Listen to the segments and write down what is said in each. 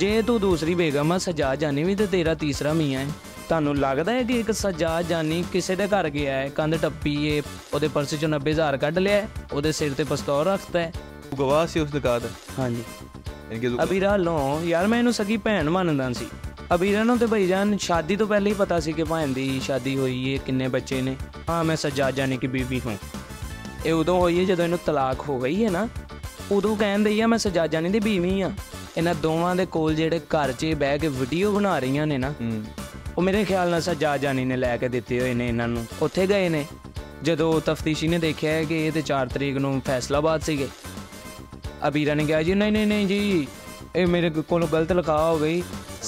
ਜੇ ਤੂੰ ਦੂਸਰੀ ਬੇਗਮ ਆ ਸਜਾ ਜਾਨੀ ਵੀ ਤੇ ਤੇਰਾ ਤੀਸਰਾ ਮੀਆਂ ਹੈ ਤੁਹਾਨੂੰ ਲੱਗਦਾ ਹੈ ਕਿ ਇੱਕ ਸਜਾ ਜਾਨੀ ਕਿਸੇ ਦੇ ਘਰ ਗਿਆ ਹੈ ਕੰਧ ਟੱਪੀ ਏ ਉਹਦੇ ਪਰਸ ਚੋਂ 90000 ਕੱਢ ਲਿਆ ਉਹਦੇ ਸਿਰ ਤੇ ਪਸਤੌਰ ਰੱਖਦਾ ਹੈ ਗਵਾਹ ਸੀ ਉਸ ਦੁਕਾਨ ਦਾ ਹਾਂਜੀ ਅਬੀਰਾ ਲੋ ਯਾਰ ਮੈਂ ਇਹਨੂੰ ਸਗੀ ਭੈਣ ਮੰਨਦਾ ਸੀ ਅਬੀਰਾ ਨੂੰ ਤੇ ਭਾਈਜਾਨ ਸ਼ਾਦੀ ਤੋਂ ਪਹਿਲਾਂ ਹੀ ਪਤਾ ਸੀ ਕਿ ਭੈਣ ਦੀ ਸ਼ਾਦੀ ਹੋਈ ਏ ਕਿੰਨੇ ਬੱਚੇ ਨੇ ਹਾਂ ਮੈਂ ਸਜਾ ਜਾਨੀ ਕੀ ਬੀਵੀ ਹਾਂ ਇਹ ਉਦੋਂ ਹੋਈ ਏ ਜਦੋਂ ਇਹਨੂੰ ਤਲਾਕ ਹੋ ਗਈ ਹੈ ਨਾ ਉਦੋਂ ਕਹਿੰਦੇ ਆ ਮੈਂ ਸਜਾ ਜਾਨੀ ਦੀ ਬੀਵੀ ਆ ਇਹਨਾਂ ਦੋਵਾਂ ਦੇ ਕੋਲ ਜਿਹੜੇ ਘਰ 'ਚ ਬਹਿ ਕੇ ਵੀਡੀਓ ਬਣਾ ਰਹੀਆਂ ਨੇ ਨਾ ਉਹ ਮੇਰੇ ਖਿਆਲ ਨਾਲ ਸਜਾ ਜਾਨੀ ਨੇ ਲੈ ਕੇ ਦਿੱਤੇ ਹੋਏ ਨੇ ਇਹਨਾਂ ਨੂੰ ਉੱਥੇ ਗਏ ਨੇ ਜਦੋਂ ਤਫਤੀਸ਼ੀ ਨੇ ਦੇਖਿਆ ਕਿ ਇਹ ਤੇ 4 ਤਰੀਕ ਨੂੰ ਫੈਸਲਾਬਾਦ ਸੀਗੇ ਅਬੀਰਾ ਨੇ ਕਿਹਾ ਜੀ ਨਹੀਂ ਨਹੀਂ ਨਹੀਂ ਜੀ ਇਹ ਮੇਰੇ ਕੋਲੋਂ ਗਲਤ ਲਿਖਾ ਹੋ ਗਈ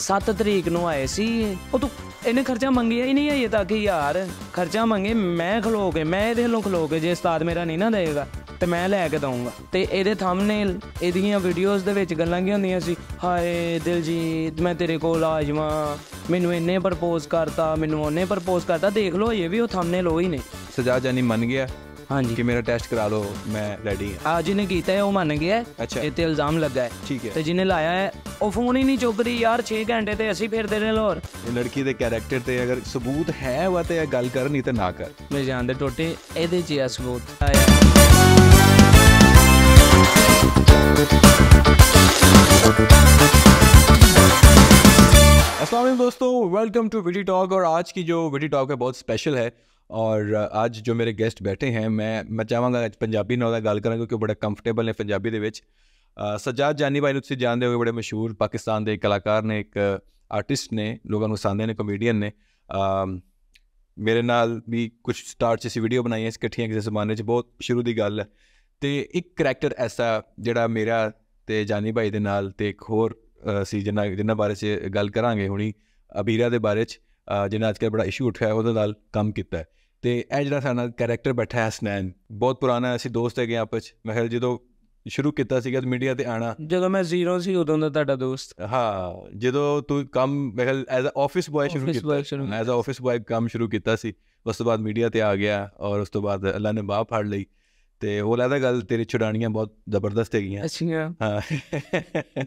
7 ਤਰੀਕ ਨੂੰ ਆਏ ਸੀ ਉਹ ਤੂੰ ਇਹਨੇ ਖਰਚਾ ਮੰਗਿਆ ਹੀ ਨਹੀਂ ਹੈ ਇਹ ਤਾਂ ਕਿ ਯਾਰ ਖਰਚਾ ਮੰਗੇ ਮੈਂ ਖਲੋ ਕੇ ਮੈਂ ਇਹਦੇ ਲੋਕ ਖਲੋ ਕੇ ਜੇ ਉਸਤਾਦ ਮੇਰਾ ਨਹੀਂ ਨਾ ਦੇਗਾ ਤੇ ਮੈਂ ਲੈ ਕੇ ਦਊਂਗਾ ਤੇ ਇਹਦੇ ਥੰਬਨੇਲ ਇਹਦੀਆਂ ਵੀਡੀਓਜ਼ ਦੇ ਵਿੱਚ ਗੱਲਾਂ ਕੀ ਹੁੰਦੀਆਂ ਸੀ ਹਾਏ ਦਿਲਜੀਤ ਮੈਂ ਤੇਰੇ ਕੋਲ ਆ ਜਾਵਾਂ ਮੈਨੂੰ ਇੰਨੇ ਪ੍ਰਪੋਜ਼ ਕਰਤਾ ਮੈਨੂੰ ਉਹਨੇ ਪ੍ਰਪੋਜ਼ ਕਰਤਾ ਦੇਖ ਲਓ ਇਹ ਵੀ ਉਹ ਥੰਬਨੇਲ ਉਹ ਹੀ ਨੇ ਸਜਾ ਜਾਨੀ ਮੰਨ ਗਿਆ ਹਾਂਜੀ ਕਿ ਮੇਰਾ ਟੈਸਟ ਕਰਾ ਲਓ ਮੈਂ ਰੈਡੀ ਹਾਂ ਆ ਜਿਹਨੇ ਕੀਤਾ ਹੈ ਉਹ ਮੰਨ ਗਿਆ ਅੱਛਾ। ਇਹ ਤੇ ਇਲਜ਼ਾਮ ਲੱਗਾ ਹੈ ਠੀਕ ਹੈ। ਤੇ ਜਿਹਨੇ ਲਾਇਆ ਹੈ ਉਹ ਫੋਨ ਹੀ ਨਹੀਂ ਚੁੱਕਦੀ ਯਾਰ 6 ਘੰਟੇ ਤੇ ਅਸੀਂ ਫਿਰਦੇ ਰਹੇ ਲਾਹੌਰ ਇਹ ਲੜਕੀ ਦੇ ਕੈਰੈਕਟਰ ਤੇ ਅਗਰ ਸਬੂਤ ਹੈ ਵਾ ਤੇ ਇਹ ਗੱਲ ਕਰ ਨਹੀਂ ਤੇ ਨਾ ਕਰ ਮੈਂ ਜਾਣਦੇ ਟੋਟੇ ਇਹਦੇ 'ਚ ਹੀ ਆ ਸਬੂਤ ਆਇਆ असलम ਦੋਸਤੋ ਵੈਲਕਮ ਟੂ ਵਿਡੀ ਟਾਕ ਔਰ ਅੱਜ ਕੀ ਜੋ ਵਿਡੀ ਟਾਕ ਹੈ ਬਹੁਤ ਸਪੈਸ਼ਲ ਹੈ ਔਰ ਅੱਜ ਜੋ ਮੇਰੇ ਗੈਸਟ ਬੈਠੇ ਹੈ ਮੈਂ ਮੈਂ ਚਾਹਾਂਗਾ ਅੱਜ ਪੰਜਾਬੀ ਨਾਲ ਗੱਲ ਕਰਾਂ ਕਿਉਂਕਿ ਬੜਾ ਕੰਫਰਟੇਬਲ ਹੈ ਪੰਜਾਬੀ ਦੇ ਵਿੱਚ ਸਜਾਦ ਜਾਨੀ ਭਾਈ ਨੂੰ ਤੁਸੀਂ ਜਾਣਦੇ ਹੋਗੇ ਬੜੇ ਮਸ਼ਹੂਰ ਪਾਕਿਸਤਾਨ ਦੇ ਕਲਾਕਾਰ ਨੇ ਇੱਕ ਆਰਟਿਸਟ ਨੇ ਲੋਕਾਂ ਨੂੰ ਸਾਂਦੇ ਨੇ ਕਮੇਡੀਅਨ ਨੇ ਮੇਰੇ ਨਾਲ ਵੀ ਕੁਝ ਸਟਾਰ ਚ ਸੀ ਵੀਡੀਓ ਬਣਾਈ ਹੈ ਇਸ ਇਕੱਠੀਆਂ ਕਿਸੇ ਜ਼ਮਾਨੇ ਚ ਬਹੁਤ ਸ਼ੁਰੂ ਦੀ ਗੱਲ ਹੈ ਤੇ ਇੱਕ ਕੈਰੈਕਟਰ ਐਸਾ ਜਿਹੜਾ ਮੇਰਾ ਤੇ ਜਾਨੀ ਭਾਈ ਦੇ ਨਾਲ ਤੇ ਇੱਕ ਹੋਰ ਸੀ ਜਿੰਨਾ ਜਿੰਨਾ ਬਾਰੇ ਚ ਗੱਲ ਕਰਾਂਗੇ ਹੁਣੀ ਅਬੀਰਾ ਦੇ ਬਾਰੇ ਚ ਅੱਜ ਅੱਜਕੱਲ ਬੜਾ ਇਸ਼ੂ ਉੱਠਿਆ ਉਹਦੇ ਨਾਲ ਕੰਮ ਕੀਤਾ ਹੈ ਤੇ ਇਹ ਜਿਹੜਾ ਸਾਡਾ ਕੈਰੈਕਟਰ ਬੈਠਾ ਹੈ ਸਨੈਨ ਬਹੁਤ ਪੁਰਾਣਾ ਅਸੀਂ ਦੋਸਤ ਹੈਗੇ ਆਪਸ ਵਿੱਚ ਮੈਂ ਖਿਆਲ ਜਦੋਂ ਸ਼ੁਰੂ ਕੀਤਾ ਸੀਗਾ ਮੀਡੀਆ ਤੇ ਆਣਾ ਜਦੋਂ ਮੈਂ ਜ਼ੀਰੋ ਸੀ ਉਦੋਂ ਦਾ ਤੁਹਾਡਾ ਦੋਸਤ ਹਾਂ ਜਦੋਂ ਤੂੰ ਕੰਮ ਮੈਂ ਖਿਆਲ ਐਜ਼ ਅ ਆਫਿਸ ਬॉय ਸ਼ੁਰੂ ਕੀਤਾ ਐਜ਼ ਅ ਆਫਿਸ ਬॉय ਕੰਮ ਸ਼ੁਰੂ ਕੀਤਾ ਸੀ ਉਸ ਤੋਂ ਬਾਅਦ ਮੀਡੀਆ ਤੇ ਆ ਗਿਆ ਔਰ ਉਸ ਤੋਂ ਬਾਅਦ ਅੱਲਾ ਨੇ ਬਾਹ ਫੜ ਲਈ ਤੇ ਉਹ ਲਾਦਾ ਗੱਲ ਤੇਰੀ ਛੁਡਾਣੀਆਂ ਬਹੁਤ ਜ਼ਬਰਦਸਤ ਹੈਗੀਆਂ ਅੱਛੀਆਂ ਹਾਂ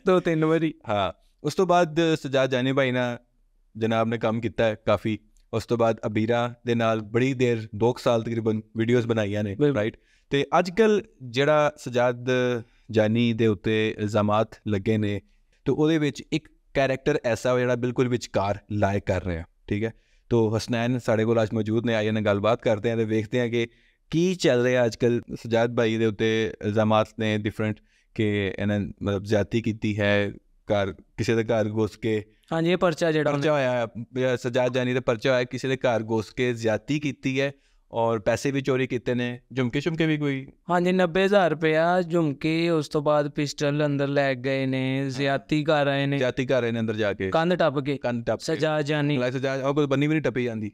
ਦੋ ਤਿੰਨ ਵਾਰੀ ਹਾਂ ਉਸ ਤੋਂ ਬਾਅਦ ਸਜਾ ਜਾਨੇ ਭਾਈ ਨਾਲ ਜਨਾਬ ਨੇ ਕੰਮ ਕੀਤਾ ਹੈ ਕਾਫੀ ਉਸ ਤੋਂ ਬਾਅਦ ਅਬੀਰਾ ਦੇ ਨਾਲ ਬੜੀ ਦੇਰ 2 ਸਾਲ ਤਕਰੀਬਨ ਵੀਡੀਓਜ਼ ਬਣਾਈਆਂ ਨੇ ਰਾਈਟ ਤੇ ਅੱਜ ਕੱਲ ਜਿਹੜਾ ਸਜਾਦ ਜਾਨੀ ਦੇ ਉੱਤੇ ਇਲਜ਼ਾਮਾਤ ਲੱਗੇ ਨੇ ਤੇ ਉਹਦੇ ਵਿੱਚ ਇੱਕ ਕੈਰੈਕਟਰ ਐਸਾ ਜਿਹੜਾ ਬਿਲਕੁਲ ਵਿਚਕਾਰ ਲਾਇ ਕਰ ਰਿਹਾ ਠੀਕ ਹੈ ਤੋ ਹਸਨੈਨ ਸਾਡੇ ਕੋਲ ਅੱਜ ਮੌਜੂਦ ਨੇ ਆਏ ਨੇ ਗੱਲਬਾਤ ਕਰਦੇ ਆਂ ਤੇ ਵੇਖਦੇ ਆਂ ਕਿ ਕੀ ਚੱਲ ਰਿਹਾ ਅੱਜ ਕੱਲ ਸਜਾਦ ਭਾਈ ਦੇ ਉੱਤੇ ਇਲਜ਼ਾਮਾਤ ਨੇ ਡਿਫਰੈਂਟ ਕਿ ਇਹਨਾਂ ਮਤਲਬ ਜ਼ਿਆਤੀ ਕੀਤੀ ਹੈ ਘਰ ਕਿਸੇ ਦੇ ਘਰ ਘੁਸ ਕੇ ਹਾਂਜੀ ਇਹ ਪਰਚਾ ਜਿਹੜਾ ਪਰਚਾ ਹੋਇਆ ਸਜਾਦ ਜਾਨੀ ਦਾ ਪਰਚਾ ਹੋਇਆ ਕਿਸੇ ਦੇ ਘਰ ਘੁਸ ਕੇ ਜ਼ਿਆਤੀ ਕੀਤੀ ਹੈ ਔਰ ਪੈਸੇ ਵੀ ਚੋਰੀ ਕੀਤੇ ਨੇ ਝੁਮਕੇ ਝੁਮਕੇ ਵੀ ਕੋਈ ਹਾਂਜੀ 90000 ਰੁਪਇਆ ਝੁਮਕੇ ਉਸ ਤੋਂ ਬਾਅਦ ਪਿਸਟਲ ਅੰਦਰ ਲੈ ਗਏ ਨੇ ਜ਼ਿਆਤੀ ਕਰ ਆਏ ਨੇ ਜ਼ਿਆਤੀ ਕਰ ਆਏ ਨੇ ਅੰਦਰ ਜਾ ਕੇ ਕੰਨ ਟੱਪ ਕੇ ਕੰਨ ਟੱਪ ਸਜਾ ਜਾਨੀ ਲੈ ਸਜਾ ਉਹ ਕੋਈ ਬੰਨੀ ਵੀ ਨਹੀਂ ਟੱਪੀ ਜਾਂਦੀ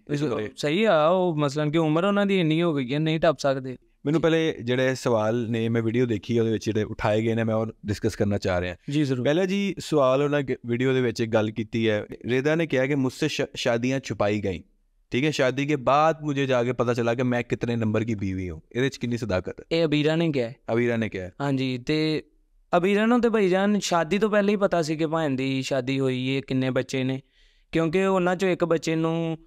ਸਹੀ ਆ ਉਹ ਮਸਲਨ ਕਿ ਉਮਰ ਉਹਨਾਂ ਦੀ ਇੰਨੀ ਹੋ ਗਈ ਹੈ ਨਹੀਂ ਟੱਪ ਸਕਦੇ ਮੈਨੂੰ ਪਹਿਲੇ ਜਿਹੜੇ ਸਵਾਲ ਨੇ ਮੈਂ ਵੀਡੀਓ ਦੇਖੀ ਉਹਦੇ ਵਿੱਚ ਜਿਹੜੇ ਉਠਾਏ ਗਏ ਨੇ ਮੈਂ ਉਹ ਡਿਸਕਸ ਕਰਨਾ ਚਾਹ ਰਿਹਾ ਜੀ ਜ਼ਰੂਰ ਪਹਿਲਾ ਜੀ ਸਵਾਲ ਉਹਨਾਂ ਵੀਡੀਓ ਦੇ ਵਿੱਚ ਗੱਲ ਕੀਤੀ ਹੈ ਰੇਦਾ ਨੇ ਕਿਹਾ ਕਿ ਮੁੱਸੇ ਸ਼ਾਦੀਆਂ ਛੁਪਾਈ ਗਈ ਠੀਕ ਹੈ ਸ਼ਾਦੀ ਕੇ ਬਾਅਦ ਮੈਨੂੰ ਜਾ ਕੇ ਪਤਾ ਚਲਾ ਕਿ ਮੈਂ ਕਿਤਨੇ ਨੰਬਰ ਕੀ ਬੀਵੀ ਹਾਂ ਇਹਦੇ ਚ ਕਿੰਨੀ ਸਦਾਕਤ ਹੈ ਇਹ ਅਬੀਰਾ ਨੇ ਕਿਹਾ ਅਬੀਰਾ ਨੇ ਕਿਹਾ ਹਾਂਜੀ ਤੇ ਅਬੀਰਾ ਨੂੰ ਤੇ ਭਾਈਜਾਨ ਸ਼ਾਦੀ ਤੋਂ ਪਹਿਲਾਂ ਹੀ ਪਤਾ ਸੀ ਕਿ ਭਾਣ ਦੀ ਸ਼ਾਦੀ ਹੋਈ ਹੈ ਕਿੰਨੇ ਬੱਚੇ ਨੇ ਕਿਉਂਕਿ ਉਹਨਾਂ ਚੋਂ ਇੱਕ ਬੱਚੇ ਨੂੰ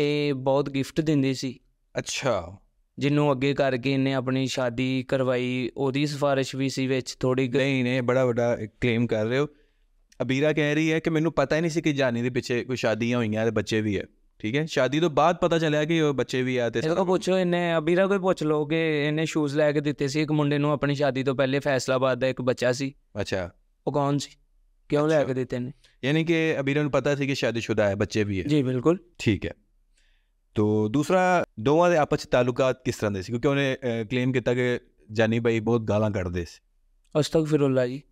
ਇਹ ਬਹੁਤ ਗਿਫਟ ਦਿੰਦੀ ਸੀ ਅੱਛਾ ਜਿਹਨੂੰ ਅੱਗੇ ਕਰਕੇ ਇਹਨੇ ਆਪਣੀ ਸ਼ਾਦੀ ਕਰਵਾਈ ਉਹਦੀ ਸਿਫਾਰਿਸ਼ ਵੀ ਸੀ ਵਿੱਚ ਥੋੜੀ ਗਈ ਨੇ ਬੜਾ ਵੱਡਾ ਕਲੇਮ ਕਰ ਰਹੇ ਹੋ ਅਬੀਰਾ ਕਹਿ ਰਹੀ ਹੈ ਕਿ ਮੈਨੂੰ ਪਤਾ ਹੀ ਨਹੀਂ ਸੀ ਕਿ ਜਾਨੀ ਦੇ ਪਿੱਛੇ ਕੋਈ ਸ਼ਾਦੀਆਂ ਹੋਈਆਂ ਤੇ ਬੱਚੇ ਵੀ ਹੈ ਠੀਕ ਹੈ ਸ਼ਾਦੀ ਤੋਂ ਬਾਅਦ ਪਤਾ ਚੱਲਿਆ ਕਿ ਉਹ ਬੱਚੇ ਵੀ ਆ ਤੇ ਸਭ ਪੁੱਛੋ ਇਹਨੇ ਅਬੀਰਾ ਕੋਈ ਪੁੱਛ ਲੋਗੇ ਕਿ ਇਹਨੇ ਸ਼ੂਜ਼ ਲੈ ਕੇ ਦਿੱਤੇ ਸੀ ਇੱਕ ਮੁੰਡੇ ਨੂੰ ਆਪਣੀ ਸ਼ਾਦੀ ਤੋਂ ਪਹਿਲੇ ਫੈਸਲਾਬਾਦ ਦਾ ਇੱਕ ਬੱਚਾ ਸੀ ਅੱਛਾ ਉਹ ਕੌਣ ਸੀ ਕਿਉਂ ਲੈ ਕੇ ਦਿੱਤੇ ਨੇ ਯਾਨੀ ਕਿ ਅਬੀਰਾ ਨੂੰ ਪਤਾ ਸੀ ਕਿ ਸ਼ਾਦੀशुदा ਹੈ ਬੱਚੇ ਵੀ ਹੈ ਜੀ ਬਿਲਕੁਲ ਠੀਕ ਹੈ ਤੋ ਦੂਸਰਾ ਦੋਵਾਂ ਦੇ ਆਪਸ ਵਿੱਚ ਤਾਲੁਕਾਤ ਕਿਸ ਤਰ੍ਹਾਂ ਦੇ ਸੀ ਕਿਉਂਕਿ ਉਹਨੇ ਕਲੇਮ ਕੀਤਾ ਕਿ ਜਾਨੀ ਬਾਈ ਬਹੁਤ ਗਾਲਾਂ ਕੱਢਦੇ ਸੀ ਅਸਤਗਫਿਰullah ਜੀ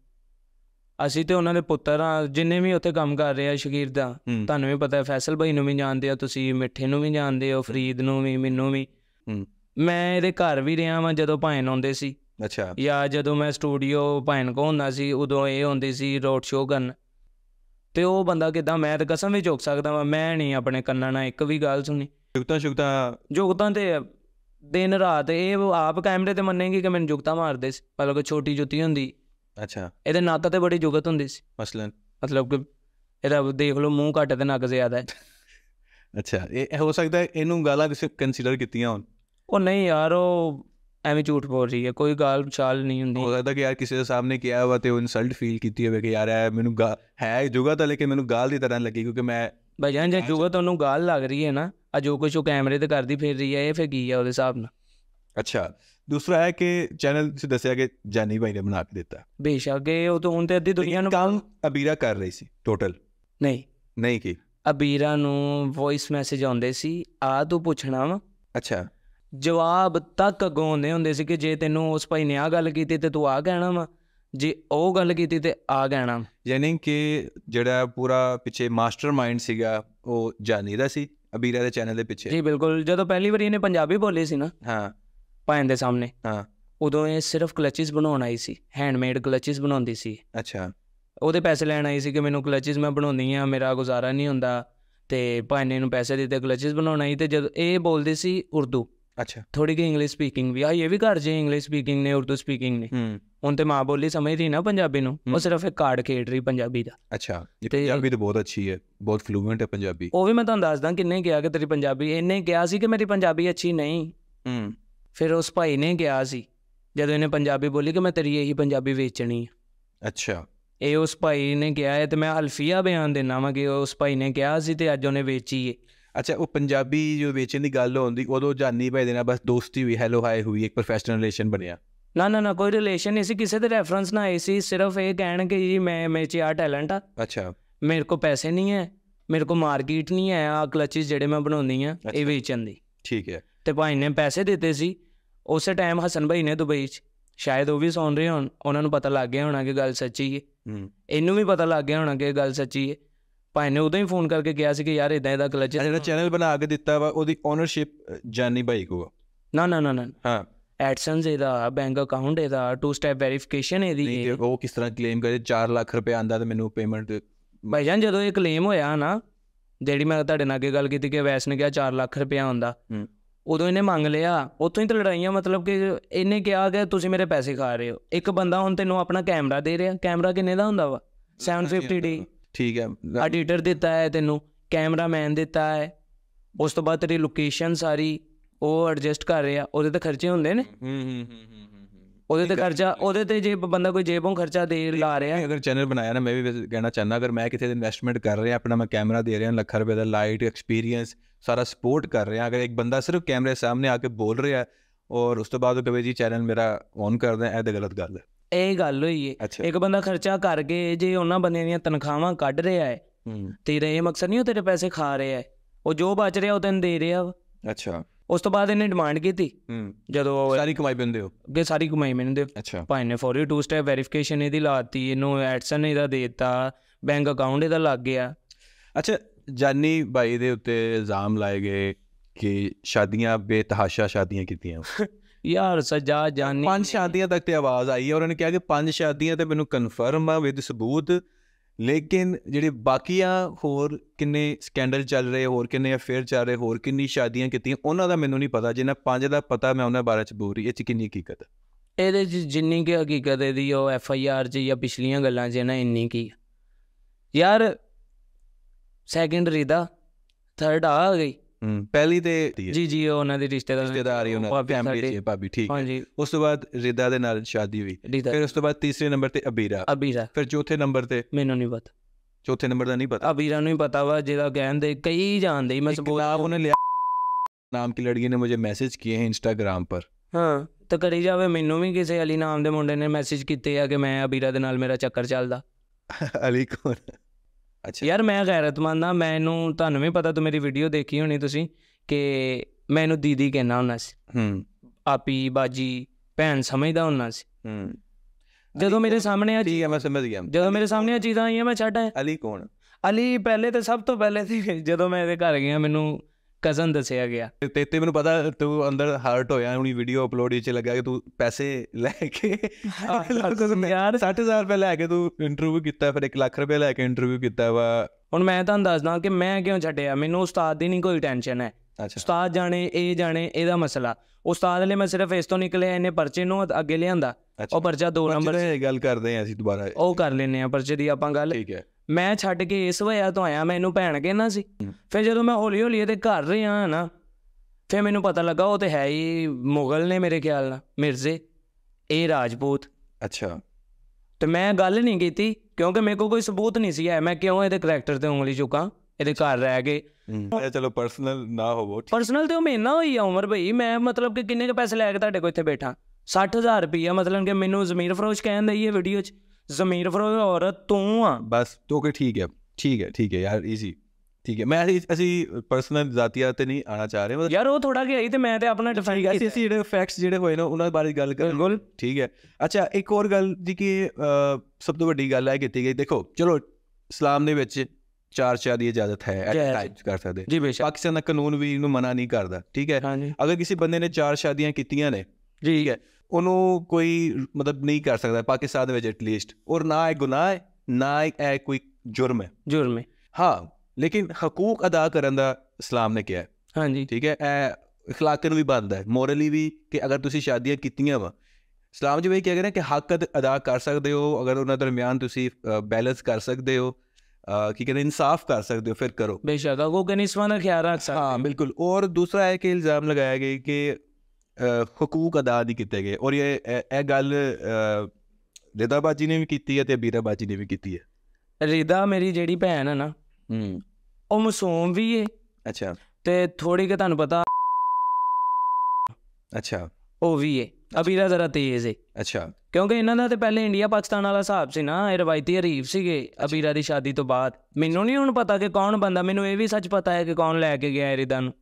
ਅਸੀਂ ਤੇ ਉਹਨਾਂ ਦੇ ਪੁੱਤਰ ਆ ਜਿੰਨੇ ਵੀ ਉੱਥੇ ਕੰਮ ਕਰ ਰਹੇ ਆ ਸ਼ਕੀਰ ਦਾ ਤੁਹਾਨੂੰ ਵੀ ਪਤਾ ਹੈ ਫੈਸਲ ਬਾਈ ਨੂੰ ਵੀ ਜਾਣਦੇ ਆ ਤੁਸੀਂ ਮਿੱਠੇ ਨੂੰ ਵੀ ਜਾਣਦੇ ਹੋ ਫਰੀਦ ਨੂੰ ਵੀ ਮੈਨੂੰ ਵੀ ਮੈਂ ਇਹਦੇ ਘਰ ਵੀ ਰਿਹਾ ਵਾਂ ਜਦੋਂ ਭਾਇਨ ਆਉਂਦੇ ਸੀ ਅੱਛਾ ਯਾ ਜਦੋਂ ਮੈਂ ਸਟੂਡੀਓ ਭਾਇਨ ਕੋ ਹੁੰਦਾ ਸੀ ਉਦੋਂ ਇਹ ਹੁੰਦੀ ਸੀ ਰੋਡ ਸ਼ੋ ਕਰਨ ਤੇ ਉਹ ਬੰਦਾ ਕਿਦਾਂ ਮੈਂ ਤਾਂ ਕਸਮ ਵੀ ਝੁਕ ਸਕਦਾ ਮੈਂ ਨਹੀਂ ਆਪਣੇ ਕੰਨਾਂ ਨਾਲ ਇੱਕ ਵੀ ਗੱਲ ਸੁਣੀ ਜੁਗਤਾ ਜੁਗਤਾ ਜੁਗਤਾ ਤੇ ਦਿਨ ਰਾਤ ਇਹ ਆਪ ਕੈਮਰੇ ਤੇ ਮੰਨੇਗੀ ਕਿ ਮੈਨੂੰ ਜੁਗਤਾ ਮਾਰਦੇ ਸੀ ਪਹਿਲਾਂ ਕੋਈ ਛੋਟੀ ਜੁੱਤੀ ਹੁੰਦੀ ਅੱਛਾ ਇਹਦੇ ਨਾਤਾ ਤੇ ਬੜੀ ਜੁਗਤ ਹੁੰਦੀ ਸੀ ਮਸਲਨ ਮਤਲਬ ਕਿ ਇਹਦਾ ਦੇਖ ਲਓ ਮੂੰਹ ਘੱਟ ਤੇ ਨੱਕ ਜ਼ਿਆਦਾ ਹੈ ਅੱਛਾ ਇਹ ਹੋ ਸਕਦਾ ਇਹਨੂੰ ਗਾਲਾਂ ਕਿਸੇ ਕੰਸੀਡਰ ਕੀਤੀਆਂ ਹੋਣ ਉਹ ਨਹੀਂ ਯਾਰ ਉਹ ਐਵੇਂ ਝੂਠ ਬੋਲ ਰਹੀ ਹੈ ਕੋਈ ਗਾਲ ਚਾਲ ਨਹੀਂ ਹੁੰਦੀ ਹੋ ਸਕਦਾ ਕਿ ਯਾਰ ਕਿਸੇ ਦੇ ਸਾਹਮਣੇ ਕਿਹਾ ਹੋਵੇ ਤੇ ਉਹ ਇਨਸਲਟ ਫੀਲ ਕੀਤੀ ਹੋਵੇ ਕਿ ਯਾਰ ਇਹ ਮੈਨੂੰ ਹੈ ਜੁਗਤ ਹੈ ਲੇਕਿਨ ਮੈਨੂੰ ਗਾਲ ਦੀ ਤਰ੍ਹਾਂ ਲੱਗੀ ਕਿਉਂਕਿ ਮੈਂ ਭਾਈ ਜਾਨ ਜੇ ਉਹਨੂੰ ਗਾਲ ਲੱਗ ਰਹੀ ਹੈ ਨਾ ਆ ਜੋ ਕੁਝ ਉਹ ਕੈਮਰੇ ਤੇ ਕਰਦੀ ਫਿਰ ਰਹੀ ਹੈ ਇਹ ਫਿਰ ਕੀ ਹੈ ਉਹਦੇ ਹਿਸਾਬ ਨਾਲ ਅੱਛਾ ਦੂਸਰਾ ਹੈ ਕਿ ਚੈਨਲ ਤੁਸੀਂ ਦੱਸਿਆ ਕਿ ਜਾਨੀ ਭਾਈ ਨੇ ਬਣਾ ਕੇ ਦਿੱਤਾ ਬੇਸ਼ੱਕ ਇਹ ਉਹ ਤਾਂ ਹੁਣ ਤੇ ਅੱਧੀ ਦੁਨੀਆ ਨੂੰ ਕੰਮ ਅਬੀਰਾ ਕਰ ਰਹੀ ਸੀ ਟੋਟਲ ਨਹੀਂ ਨਹੀਂ ਕੀ ਅਬੀਰਾ ਨੂੰ ਵੌਇਸ ਮੈਸੇਜ ਆਉਂਦੇ ਸੀ ਆ ਤੂੰ ਪੁੱਛਣਾ ਵਾ ਅੱਛਾ ਜਵਾਬ ਤੱਕ ਗੋਨੇ ਹੁੰਦੇ ਸੀ ਕਿ ਜੇ ਤੈਨੂੰ ਉਸ ਭਾਈ ਨੇ ਆ ਗੱਲ ਕੀਤੀ ਤੇ ਤੂੰ ਆ ਕਹਿਣਾ ਵਾ ਜੇ ਉਹ ਗੱਲ ਕੀਤੀ ਤੇ ਆ ਕਹਿਣਾ ਯਾਨੀ ਕਿ ਜਿਹੜਾ ਪੂਰਾ ਪਿੱਛੇ ਮਾਸਟਰਮਾਈਂਡ ਸੀਗਾ ਉਹ ਜਾਨੀ ਦਾ ਸੀ ਅਬੀਰਾ ਦੇ ਚੈਨਲ ਦੇ ਪਿੱਛੇ ਜੀ ਬਿਲਕੁਲ ਜਦੋਂ ਪਹਿਲੀ ਵਾਰੀ ਇਹਨੇ ਪੰਜਾਬੀ ਬੋਲੀ ਸੀ ਨਾ ਹਾਂ ਭਾਇਨ ਦੇ ਸਾਹਮਣੇ ਹਾਂ ਉਦੋਂ ਇਹ ਸਿਰਫ ਕਲਚਸ ਬਣਾਉਣ ਆਈ ਸੀ ਹੈਂਡਮੇਡ ਕਲਚਸ ਬਣਾਉਂਦੀ ਸੀ ਅੱਛਾ ਉਹਦੇ ਪੈਸੇ ਲੈਣ ਆਈ ਸੀ ਕਿ ਮੈਨੂੰ ਕਲਚਸ ਮੈਂ ਬਣਾਉਣੀ ਆ ਮੇਰਾ ਗੁਜ਼ਾਰਾ ਨਹੀਂ ਹੁੰਦਾ ਤੇ ਭਾਇਨੇ ਨੂੰ ਪੈਸੇ ਦਿੱਤੇ ਕਲਚਸ ਬਣਾਉਣ ਆਈ ਤੇ ਜਦ ਇਹ ਬੋਲਦੀ ਸੀ ਉਰਦੂ ਅੱਛਾ ਥੋੜੀ ਜਿਹੀ ਇੰਗਲਿਸ਼ ਸਪੀਕਿੰਗ ਵੀ ਆਈ ਇਹ ਵੀ ਘਰ ਜੇ ਇੰਗਲਿਸ਼ ਸਪੀਕਿੰਗ ਨੇ ਉਰਦੂ ਸਪੀਕਿੰਗ ਨੇ ਹੂੰ ਹੁਣ ਤੇ ਮਾਂ ਬੋਲੀ ਸਮਝਦੀ ਨਾ ਪੰਜਾਬੀ ਨੂੰ ਉਹ ਸਿਰਫ ਇੱਕ ਕਾਰਡ ਖੇਡ ਰਹੀ ਪੰਜਾਬੀ ਦਾ ਅੱਛਾ ਤੇ ਪੰਜਾਬੀ ਤਾਂ ਬਹੁਤ ਅੱਛੀ ਹੈ ਬਹੁਤ ਫਲੂਐਂਟ ਹੈ ਪੰਜਾਬੀ ਉਹ ਵੀ ਮੈਂ ਤੁਹਾਨੂੰ ਦੱਸਦਾ ਕਿੰਨੇ ਕਿਹਾ ਕਿ ਤੇਰੀ ਪੰਜਾਬੀ ਇੰਨੇ ਕਿਹਾ ਸੀ ਕਿ ਮੇਰੀ ਪੰਜਾਬੀ ਅੱਛੀ ਨਹੀਂ ਹੂੰ ਫਿਰ ਉਸ ਭਾਈ ਨੇ ਕਿਹਾ ਸੀ ਜਦੋਂ ਇਹਨੇ ਪੰਜਾਬੀ ਬੋਲੀ ਕਿ ਮੈਂ ਤੇਰੀ ਇਹੀ ਪੰਜਾਬੀ ਵੇਚਣੀ ਹੈ ਅੱਛਾ ਇਹ ਉਸ ਭਾਈ ਨੇ ਕਿਹਾ ਹੈ ਤੇ ਮੈਂ ਹਲਫੀਆ ਬਿਆਨ ਦੇਣਾ ਵਾਂ ਕਿ ਉਸ ਭਾਈ ਨੇ ਕਿਹਾ ਸੀ ਤੇ ਅੱਜ ਉਹਨੇ ਵੇਚੀ ਹੈ ਅੱਛਾ ਉਹ ਪੰਜਾਬੀ ਜੋ ਵੇਚਣ ਦੀ ਗੱਲ ਹੁੰਦੀ ਉਦੋਂ ਜਾਨੀ ਭਾਈ ਦੇ ਨਾਲ ਬਸ ਦੋਸਤੀ ਹੋਈ ਹੈਲੋ ਹਾਈ ਹੋਈ ਇੱਕ ਪ੍ਰੋਫੈਸ਼ਨਲ ਰਿਲੇਸ਼ਨ ਬਣਿਆ ਨਾ ਨਾ ਨਾ ਕੋਈ ਰਿਲੇਸ਼ਨ ਨਹੀਂ ਸੀ ਕਿਸੇ ਦੇ ਰੈਫਰੈਂਸ ਨਾ ਆਈ ਸੀ ਸਿਰਫ ਇਹ ਕਹਿਣ ਕਿ ਜੀ ਮੈਂ ਮੇਰੇ 'ਚ ਆ ਟੈਲੈਂਟ ਆ ਅੱਛਾ ਮੇਰੇ ਕੋ ਪੈਸੇ ਨਹੀਂ ਹੈ ਮੇਰੇ ਕੋ ਮਾਰਕੀਟ ਨਹੀਂ ਹੈ ਆ ਕਲਚਸ ਜਿਹੜੇ ਮੈਂ ਬਣਾਉਂਦੀ ਆ ਇਹ ਵੇਚਣ ਦੀ ਠੀਕ ਹੈ ਤੇ ਭਾਈ ਨੇ ਪੈਸੇ ਦਿੱਤੇ ਸੀ ਉਸੇ ਟਾਈਮ ਹਸਨ ਭਾਈ ਨੇ ਦੁਬਈ 'ਚ ਸ਼ਾਇਦ ਉਹ ਵੀ ਸੌਣ ਰਹੇ ਹੋਣ ਉਹਨਾਂ ਨੂੰ ਪਤਾ ਲੱਗ ਗਿਆ ਹੋਣਾ ਕਿ ਗੱਲ ਸੱਚੀ ਹੈ ਇਹਨੂੰ ਵੀ ਪਤਾ ਲੱਗ ਗਿਆ ਹੋਣਾ ਕਿ ਗੱਲ ਸੱਚੀ ਹੈ ਭਾਈ ਨੇ ਉਦੋਂ ਹੀ ਫੋਨ ਕਰਕੇ ਕਿਹਾ ਸੀ ਕਿ ਯਾਰ ਇਦਾਂ ਇਦਾਂ ਕਲਚ ਜਿਹੜਾ ਚੈਨਲ ਬਣਾ ਕੇ ਦਿੱਤਾ ਵਾ ਉਹਦੀ ਓਨਰਸ਼ਿਪ ਜਾਨੀ ਬਾਈ ਕੋ ਨਾ ਨਾ ਨਾ ਨਾ ਹਾਂ ਐਡਸਨਸ ਇਹਦਾ ਬੈਂਕ ਅਕਾਊਂਟ ਇਹਦਾ ਟੂ ਸਟੈਪ ਵੈਰੀਫਿਕੇਸ਼ਨ ਇਹਦੀ ਉਹ ਕਿਸ ਤਰ੍ਹਾਂ ਕਲੇਮ ਕਰੇ 4 ਲੱਖ ਰੁਪਏ ਆਂਦਾ ਤੇ ਮੈਨੂੰ ਪੇਮੈਂਟ ਭਾਈ ਜਾਨ ਜਦੋਂ ਇਹ ਕਲੇਮ ਹੋਇਆ ਨਾ ਜਿਹੜੀ ਮੈਂ ਤੁਹਾਡੇ ਨਾਲ ਅੱਗੇ ਗੱਲ ਕੀਤੀ ਕਿ ਵੈਸ ਨੇ ਕਿਹਾ 4 ਲੱਖ ਰੁਪਏ ਆਂਦਾ ਉਦੋਂ ਇਹਨੇ ਮੰਗ ਲਿਆ ਉਤੋਂ ਹੀ ਤਾਂ ਲੜਾਈਆਂ ਮਤਲਬ ਕਿ ਇਹਨੇ ਕਿਹਾ ਕਿ ਤੁਸੀਂ ਮੇਰੇ ਪੈਸੇ ਖਾ ਰਹੇ ਹੋ ਇੱਕ ਬੰਦਾ ਹੁਣ ਤੈਨੂੰ ਆਪਣਾ ਕੈਮਰਾ ਦੇ ਰਿਹਾ ਕੈਮਰਾ ਕਿੰਨੇ ਦਾ ਹੁੰਦਾ ਵਾ 750d ਠੀਕ ਹੈ ਐਡੀਟਰ ਦਿੱਤਾ ਹੈ ਤੈਨੂੰ ਕੈਮਰਾਮੈਨ ਦਿੱਤਾ ਹੈ ਉਸ ਤੋਂ ਬਾਅਦ ਤੇਰੀ ਲੋਕੇਸ਼ਨ ਸਾਰੀ ਉਹ ਐਡਜਸਟ ਕਰ ਰਿਹਾ ਉਹਦੇ ਤੇ ਖਰਚੇ ਹੁੰਦੇ ਨੇ ਹੂੰ ਹੂੰ ਹੂੰ ਉਹਦੇ ਤੇ ਖਰਚਾ ਉਹਦੇ ਤੇ ਜੇ ਬੰਦਾ ਕੋਈ ਜੇਬੋਂ ਖਰਚਾ ਦੇ ਲਾ ਰਿਹਾ ਅਗਰ ਚੈਨਲ ਬਣਾਇਆ ਨਾ ਮੈਂ ਵੀ ਕਹਿਣਾ ਚਾਹੁੰਦਾ ਅਗਰ ਮੈਂ ਕਿਸੇ ਦੇ ਇਨਵੈਸਟਮੈਂਟ ਕਰ ਰਿਹਾ ਆਪਣਾ ਮੈਂ ਕੈਮਰਾ ਦੇ ਰਿਹਾ ਲੱਖ ਰੁਪਏ ਦਾ ਲਾਈਟ ਐਕਸਪੀਰੀਅੰਸ ਸਾਰਾ ਸਪੋਰਟ ਕਰ ਰਿਹਾ ਅਗਰ ਇੱਕ ਬੰਦਾ ਸਿਰਫ ਕੈਮਰੇ ਸਾਹਮਣੇ ਆ ਕੇ ਬੋਲ ਰਿਹਾ ਔਰ ਉਸ ਤੋਂ ਬਾਅਦ ਉਹ ਕਹੇ ਜੀ ਚੈਨਲ ਮੇਰਾ ਔਨ ਕਰ ਦੇ ਇਹ ਤਾਂ ਗਲਤ ਗੱਲ ਹੈ ਇਹ ਗੱਲ ਹੋਈ ਏ ਇੱਕ ਬੰਦਾ ਖਰਚਾ ਕਰਕੇ ਜੇ ਉਹਨਾਂ ਬੰਦਿਆਂ ਦੀਆਂ ਤਨਖਾਹਾਂ ਕੱਢ ਰਿਹਾ ਏ ਤੇਰਾ ਇਹ ਮਕਸਦ ਨਹੀਂ ਉਹ ਤੇਰੇ ਪੈਸੇ ਖਾ ਰਿਹਾ ਏ ਉਹ ਜੋ ਬਚ ਰਿਹਾ ਉਹ ਤੈਨੂੰ ਦੇ ਰਿਹਾ ਵਾ ਅੱਛਾ ਉਸ ਤੋਂ ਬਾਅਦ ਇਹਨੇ ਡਿਮਾਂਡ ਕੀਤੀ ਜਦੋਂ ਸਾਰੀ ਕਮਾਈ ਬੰਦੇ ਹੋ ਕਿ ਸਾਰੀ ਕਮਾਈ ਮੈਨੂੰ ਦੇ ਅੱਛਾ ਭਾਈ ਨੇ ਟੂ ਸਟੈਪ ਵੈਰੀਫਿਕੇਸ਼ਨ ਇਹਦੀ ਲਾਤੀ ਇਹਨੂੰ ਐਡਸਨ ਇਹਦਾ ਦੇਤਾ ਬੈਂਕ ਅਕਾਊਂਟ ਇਹਦਾ ਲੱਗ ਗਿਆ ਅੱਛਾ ਜਾਨੀ ਬਾਈ ਦੇ ਉੱਤੇ ਇਲਜ਼ਾਮ ਲਾਏ ਗਏ ਕਿ ਸ਼ਾਦੀਆਂ ਬੇਤਹਾਸ਼ਾ ਸ਼ਾਦੀਆਂ ਕੀਤੀਆਂ ਯਾਰ ਸਜਾ ਜਾਨੀ ਪੰਜ ਸ਼ਾਦੀਆਂ ਤੱਕ ਤੇ ਆਵਾਜ਼ ਆਈ ਹੈ ਉਹਨਾਂ ਨੇ ਕਿਹਾ ਕਿ ਪੰਜ ਸ਼ਾਦੀਆਂ ਤੇ ਮੈਨੂੰ ਕਨਫਰਮ ਆ ਵਿਦ ਸਬੂਤ ਲੇਕਿਨ ਜਿਹੜੇ ਬਾਕੀਆਂ ਹੋਰ ਕਿੰਨੇ ਸਕੈਂਡਲ ਚੱਲ ਰਹੇ ਹੋਰ ਕਿੰਨੇ ਅਫੇਅਰ ਚੱਲ ਰਹੇ ਹੋਰ ਕਿੰਨੀ ਸ਼ਾਦੀਆਂ ਕੀਤੀਆਂ ਉਹਨਾਂ ਦਾ ਮੈਨੂੰ ਨਹੀਂ ਪਤਾ ਜਿੰਨਾ ਪੰਜ ਦਾ ਪਤਾ ਮੈਂ ਉਹਨਾਂ ਬਾਰੇ ਚ ਬੋਰੀ ਇਹ ਚ ਕਿੰਨੀ ਹਕੀਕਤ ਇਹਦੇ ਚ ਜਿੰਨੀ ਕੀ ਹਕੀਕਤ ਇਹਦੀ ਉਹ ਐਫ ਆਈ ਆਰ ਜੀ ਜਾਂ ਪਿਛਲੀਆਂ ਗੱਲਾਂ ਚ ਨਾ ਇੰਨੀ ਕੀ ਯਾਰ ਸੈਕੰਡਰੀ ਦਾ ਥਰਡ ਆ ਗਈ ਪਹਿਲੀ ਤੇ ਜੀ ਜੀ ਉਹਨਾਂ ਦੇ ਰਿਸ਼ਤੇਦਾਰ ਰਿਸ਼ਤੇਦਾਰ ਹੀ ਉਹਨਾਂ ਦੀ ਫੈਮਿਲੀ ਸੀ ਭਾਬੀ ਠੀਕ ਹੈ ਉਸ ਤੋਂ ਬਾਅਦ ਰਿਦਾ ਦੇ ਨਾਲ ਸ਼ਾਦੀ ਹੋਈ ਫਿਰ ਉਸ ਤੋਂ ਬਾਅਦ ਤੀਸਰੇ ਨੰਬਰ ਤੇ ਅਬੀਰਾ ਅਬੀਰਾ ਫਿਰ ਚੌਥੇ ਨੰਬਰ ਤੇ ਮੈਨੂੰ ਨਹੀਂ ਪਤਾ ਚੌਥੇ ਨੰਬਰ ਦਾ ਨਹੀਂ ਪਤਾ ਅਬੀਰਾ ਨੂੰ ਹੀ ਪਤਾ ਵਾ ਜਿਹਦਾ ਕਹਿੰਦੇ ਕਈ ਜਾਣਦੇ ਮੈਂ ਸਪੋਜ਼ ਆਪ ਉਹਨੇ ਲਿਆ ਨਾਮ ਕੀ ਲੜਕੀ ਨੇ ਮੈਨੂੰ ਮੈਸੇਜ ਕੀਏ ਹੈ ਇੰਸਟਾਗ੍ਰam ਪਰ ਹਾਂ ਤਾਂ ਕਰੀ ਜਾਵੇ ਮੈਨੂੰ ਵੀ ਕਿਸੇ ਅਲੀ ਨਾਮ ਦੇ ਮੁੰਡੇ ਨੇ ਮੈਸੇਜ ਕੀਤੇ ਆ ਕਿ ਮੈਂ ਅਬੀਰਾ ਦੇ ਨਾਲ ਮੇਰਾ ਚੱਕਰ ਚੱਲਦਾ ਅਲੀ ਕੋਣ ਅੱਛਾ ਯਾਰ ਮੈਂ ਗੈਰਤਮੰਦ ਆ ਮੈਨੂੰ ਤੁਹਾਨੂੰ ਵੀ ਪਤਾ ਤੂੰ ਮੇਰੀ ਵੀਡੀਓ ਦੇਖੀ ਹੋਣੀ ਤੁਸੀਂ ਕਿ ਮੈਨੂੰ ਦੀਦੀ ਕਹਿਣਾ ਹੁੰਦਾ ਸੀ ਹੂੰ ਆਪੀ ਬਾਜੀ ਭੈਣ ਸਮਝਦਾ ਹੁੰਦਾ ਸੀ ਹੂੰ ਜਦੋਂ ਮੇਰੇ ਸਾਹਮਣੇ ਆ ਠੀਕ ਹੈ ਮੈਂ ਸਮਝ ਗਿਆ ਜਦੋਂ ਮੇਰੇ ਸਾਹਮਣੇ ਆ ਚੀਜ਼ਾਂ ਆਈਆਂ ਮੈਂ ਛੱਡ ਆਇਆ ਅਲੀ ਕੌਣ ਅਲੀ ਪਹਿਲੇ ਤੇ ਸਭ ਤੋਂ ਪਹਿਲੇ ਸੀ ਜਦੋਂ ਮੈਂ ਇਹਦੇ ਘਰ ਗਿਆ ਮੈਨੂੰ ਕਜ਼ਨ ਦੱਸਿਆ ਗਿਆ ਤੇ ਤੇ ਮੈਨੂੰ ਪਤਾ ਤੂੰ ਅੰਦਰ ਹਰਟ ਹੋਇਆ ਹੁਣੀ ਵੀਡੀਓ ਅਪਲੋਡ ਵਿੱਚ ਲੱਗਾ ਕਿ ਤੂੰ ਪੈਸੇ ਲੈ ਕੇ ਯਾਰ 60000 ਰੁਪਏ ਲੈ ਕੇ ਤੂੰ ਇੰਟਰਵਿਊ ਕੀਤਾ ਫਿਰ 1 ਲੱਖ ਰੁਪਏ ਲੈ ਕੇ ਇੰਟਰਵਿਊ ਕੀਤਾ ਵਾ ਹੁਣ ਮੈਂ ਤੁਹਾਨੂੰ ਦੱਸਦਾ ਕਿ ਮੈਂ ਕਿਉਂ ਛੱਡਿਆ ਮੈਨੂੰ ਉਸਤਾਦ ਦੀ ਨਹੀਂ ਕੋਈ ਟੈਨਸ਼ਨ ਹੈ ਉਸਤਾਦ ਜਾਣੇ ਇਹ ਜਾਣੇ ਇਹਦਾ ਮਸਲਾ ਉਸਤਾਦ ਲਈ ਮੈਂ ਸਿਰਫ ਇਸ ਤੋਂ ਨਿਕਲਿਆ ਇਹਨੇ ਪਰਚੇ ਨੂੰ ਅੱਗੇ ਲਿਆਂਦਾ ਉਹ ਪਰਚਾ 2 ਨੰਬਰ ਦੀ ਗੱਲ ਕਰਦੇ ਆਂ ਅਸੀਂ ਦੁਬਾਰਾ ਉਹ ਕਰ ਲੈਨੇ ਆ ਪਰਚੇ ਦੀ ਆਪਾਂ ਗੱਲ ਠੀਕ ਹੈ ਮੈਂ ਛੱਡ ਕੇ ਇਸ ਵਜ੍ਹਾ ਤੋਂ ਆਇਆ ਮੈਨੂੰ ਭੈਣ ਕਹਿੰਦਾ ਸੀ ਫਿਰ ਜਦੋਂ ਮੈਂ ਹੌਲੀ ਹੌਲੀ ਇਹਦੇ ਘਰ ਰਿਹਾ ਨਾ ਫਿਰ ਮੈਨੂੰ ਪਤਾ ਲੱਗਾ ਉਹ ਤੇ ਹੈ ਹੀ ਮੁਗਲ ਨੇ ਮੇਰੇ ਖਿਆਲ ਨਾਲ ਮਿਰਜ਼ੇ ਇਹ ਰਾਜਪੂਤ ਅੱਛਾ ਤੇ ਮੈਂ ਗੱਲ ਨਹੀਂ ਕੀਤੀ ਕਿਉਂਕਿ ਮੇਰੇ ਕੋਲ ਕੋਈ ਸਬੂਤ ਨਹੀਂ ਸੀ ਹੈ ਮੈਂ ਕਿਉਂ ਇਹਦੇ ਕੈਰੈਕਟਰ ਤੇ ਉਂਗਲੀ ਚੁੱਕਾਂ ਇਹਦੇ ਘਰ ਰਹਿ ਕੇ ਇਹ ਚਲੋ ਪਰਸਨਲ ਨਾ ਹੋਵੋ ਪਰਸਨਲ ਤੇ ਉਹ ਨਾ ਹੋਈ ਆ ਉਮਰ ਭਈ ਮੈਂ ਮਤਲਬ ਕਿ ਕਿੰਨੇ ਕ ਪੈਸੇ ਲੈ ਕੇ ਤੁਹਾਡੇ ਕੋਲ ਇੱਥੇ ਬੈਠਾ 60000 ਰੁਪਇਆ ਮਤਲਬ ਕਿ ਮੈਨੂੰ ਜ਼ਮੀਰ ਫਰੋਸ਼ ਕਹਿਣ ਇਹ ਵੀਡੀਓ 'ਚ ਜ਼ਮੀਰ ਫਰੋਜ਼ ਔਰ ਤੂੰ ਆ ਬਸ ਤੋ ਕਿ ਠੀਕ ਹੈ ਠੀਕ ਹੈ ਠੀਕ ਹੈ ਯਾਰ ਈਜ਼ੀ ਠੀਕ ਹੈ ਮੈਂ ਅਸੀਂ- ਪਰਸਨਲ ਜ਼ਾਤੀਆ ਤੇ ਨਹੀਂ ਆਣਾ ਚਾਹ ਰਹੇ ਯਾਰ ਉਹ ਥੋੜਾ ਗਿਆ ਹੀ ਤੇ ਮੈਂ ਤੇ ਆਪਣਾ ਡਿਫਾਈਨ ਠੀਕ ਸੀ ਅਸੀਂ ਜਿਹੜੇ ਫੈਕਟਸ ਜਿਹੜੇ ਹੋਏ ਨੇ ਉਹਨਾਂ ਬਾਰੇ ਗੱਲ ਕਰ ਬਿਲਕੁਲ ਠੀਕ ਹੈ ਅੱਛਾ ਇੱਕ ਹੋਰ ਗੱਲ ਜੀ ਕਿ ਸਭ ਤੋਂ ਵੱਡੀ ਗੱਲ ਹੈ ਕਿਤੇ ਗਈ ਦੇਖੋ ਚਲੋ ਇਸਲਾਮ ਦੇ ਵਿੱਚ ਚਾਰ ਚਾਰ ਦੀ ਇਜਾਜ਼ਤ ਹੈ Yes. ਕਰ ਸਕਦੇ ਜੀ ਬੇਸ਼ੱਕ ਪਾਕਿਸਤਾਨ ਦਾ ਕਾਨੂੰਨ ਵੀ ਇਹਨੂੰ ਮਨਾ ਨਹੀਂ ਕਰਦਾ ਠੀਕ ਹੈ ਹਾਂਜੀ ਅਗਰ ਕਿਸੇ ਬੰਦੇ ਨੇ ਚਾਰ ਸ਼ਾਦੀਆਂ ਕੀਤੀਆਂ ਨੇ ਠੀਕ ਹੈ ਉਹਨੂੰ ਕੋਈ ਮਤਲਬ ਨਹੀਂ ਕਰ ਸਕਦਾ ਪਾਕਿਸਤਾਨ ਦੇ ਵਿੱਚ ਐਟਲੀਸਟ ਔਰ ਨਾ ਇਹ ਗੁਨਾਹ ਹੈ ਨਾ ਇਹ ਕੋਈ ਜੁਰਮ ਹੈ ਜੁਰਮ ਹੈ ਹਾਂ ਲੇਕਿਨ ਹਕੂਕ ਅਦਾ ਕਰਨ ਦਾ ਇਸਲਾਮ ਨੇ ਕਿਹਾ ਹੈ ਹਾਂਜੀ ਠੀਕ ਹੈ ਇਹ اخلاقਨ ਵੀ ਬੰਦਾ ਹੈ ਮੋਰਲੀ ਵੀ ਕਿ ਅਗਰ ਤੁਸੀਂ ਸ਼ਾਦੀਆਂ ਕੀਤੀਆਂ ਵਾ ਇਸਲਾਮ ਜਿਵੇਂ ਕਿਹਾ ਗਿਆ ਕਿ ਹੱਕ ਅਦਾ ਕਰ ਸਕਦੇ ਹੋ ਅਗਰ ਉਹਨਾਂ ਦਰਮਿਆਨ ਤੁਸੀਂ ਬੈਲੈਂਸ ਕਰ ਸਕਦੇ ਹੋ ਕੀ ਕਹਿੰਦੇ ਇਨਸਾਫ ਕਰ ਸਕਦੇ ਹੋ ਫਿਰ ਕਰੋ ਬੇਸ਼ੱਕ ਉਹ ਗਨਿਸਵਾ ਨਾ ਖਿਆਲ ਰੱਖ ਸਕਦੇ ਹਾਂ ਬਿਲਕੁਲ ਔਰ ਦੂਸਰਾ ਹੈ ਕਿ ਇਲਜ਼ਾਮ ਲਗਾਇਆ ਗਿਆ ਕਿ ਹਕੂਕ ਅਦਾ ਨਹੀਂ ਕੀਤੇ ਗਏ ਔਰ ਇਹ ਇਹ ਗੱਲ ਬਾਜੀ ਨੇ ਵੀ ਕੀਤੀ ਹੈ ਤੇ ਬੀਰਾਬਾਜੀ ਨੇ ਵੀ ਕੀਤੀ ਹੈ ਰੇਦਾ ਮੇਰੀ ਜਿਹੜੀ ਭੈਣ ਹੈ ਨਾ ਹੂੰ ਉਹ ਮਸੂਮ ਵੀ ਹੈ ਅੱਛਾ ਤੇ ਥੋੜੀ ਕਿ ਤੁਹਾਨੂੰ ਪਤਾ ਅੱਛਾ ਉਹ ਵੀ ਏ ਅਬੀਰਾ ਜ਼ਰਾ ਤੇਜ਼ ਹੈ ਅੱਛਾ ਕਿਉਂਕਿ ਇਹਨਾਂ ਦਾ ਤੇ ਪਹਿਲੇ ਇੰਡੀਆ ਪਾਕਿਸਤਾਨ ਵਾਲਾ ਹਿਸਾਬ ਸੀ ਨਾ ਇਹ ਰਵਾਇਤੀ ਹਰੀਫ ਸੀਗੇ ਅਬੀਰਾ ਦੀ ਸ਼ਾਦੀ ਤੋਂ ਬਾਅਦ ਮੈਨੂੰ ਨਹੀਂ ਹੁਣ ਪਤਾ ਕਿ ਕੌਣ ਬੰਦਾ ਮੈਨੂੰ ਇਹ ਵੀ ਸੱਚ ਪਤਾ ਹੈ ਕਿ ਕੌਣ ਲੈ ਕੇ ਗਿਆ ਰਿਦਾ ਨੂੰ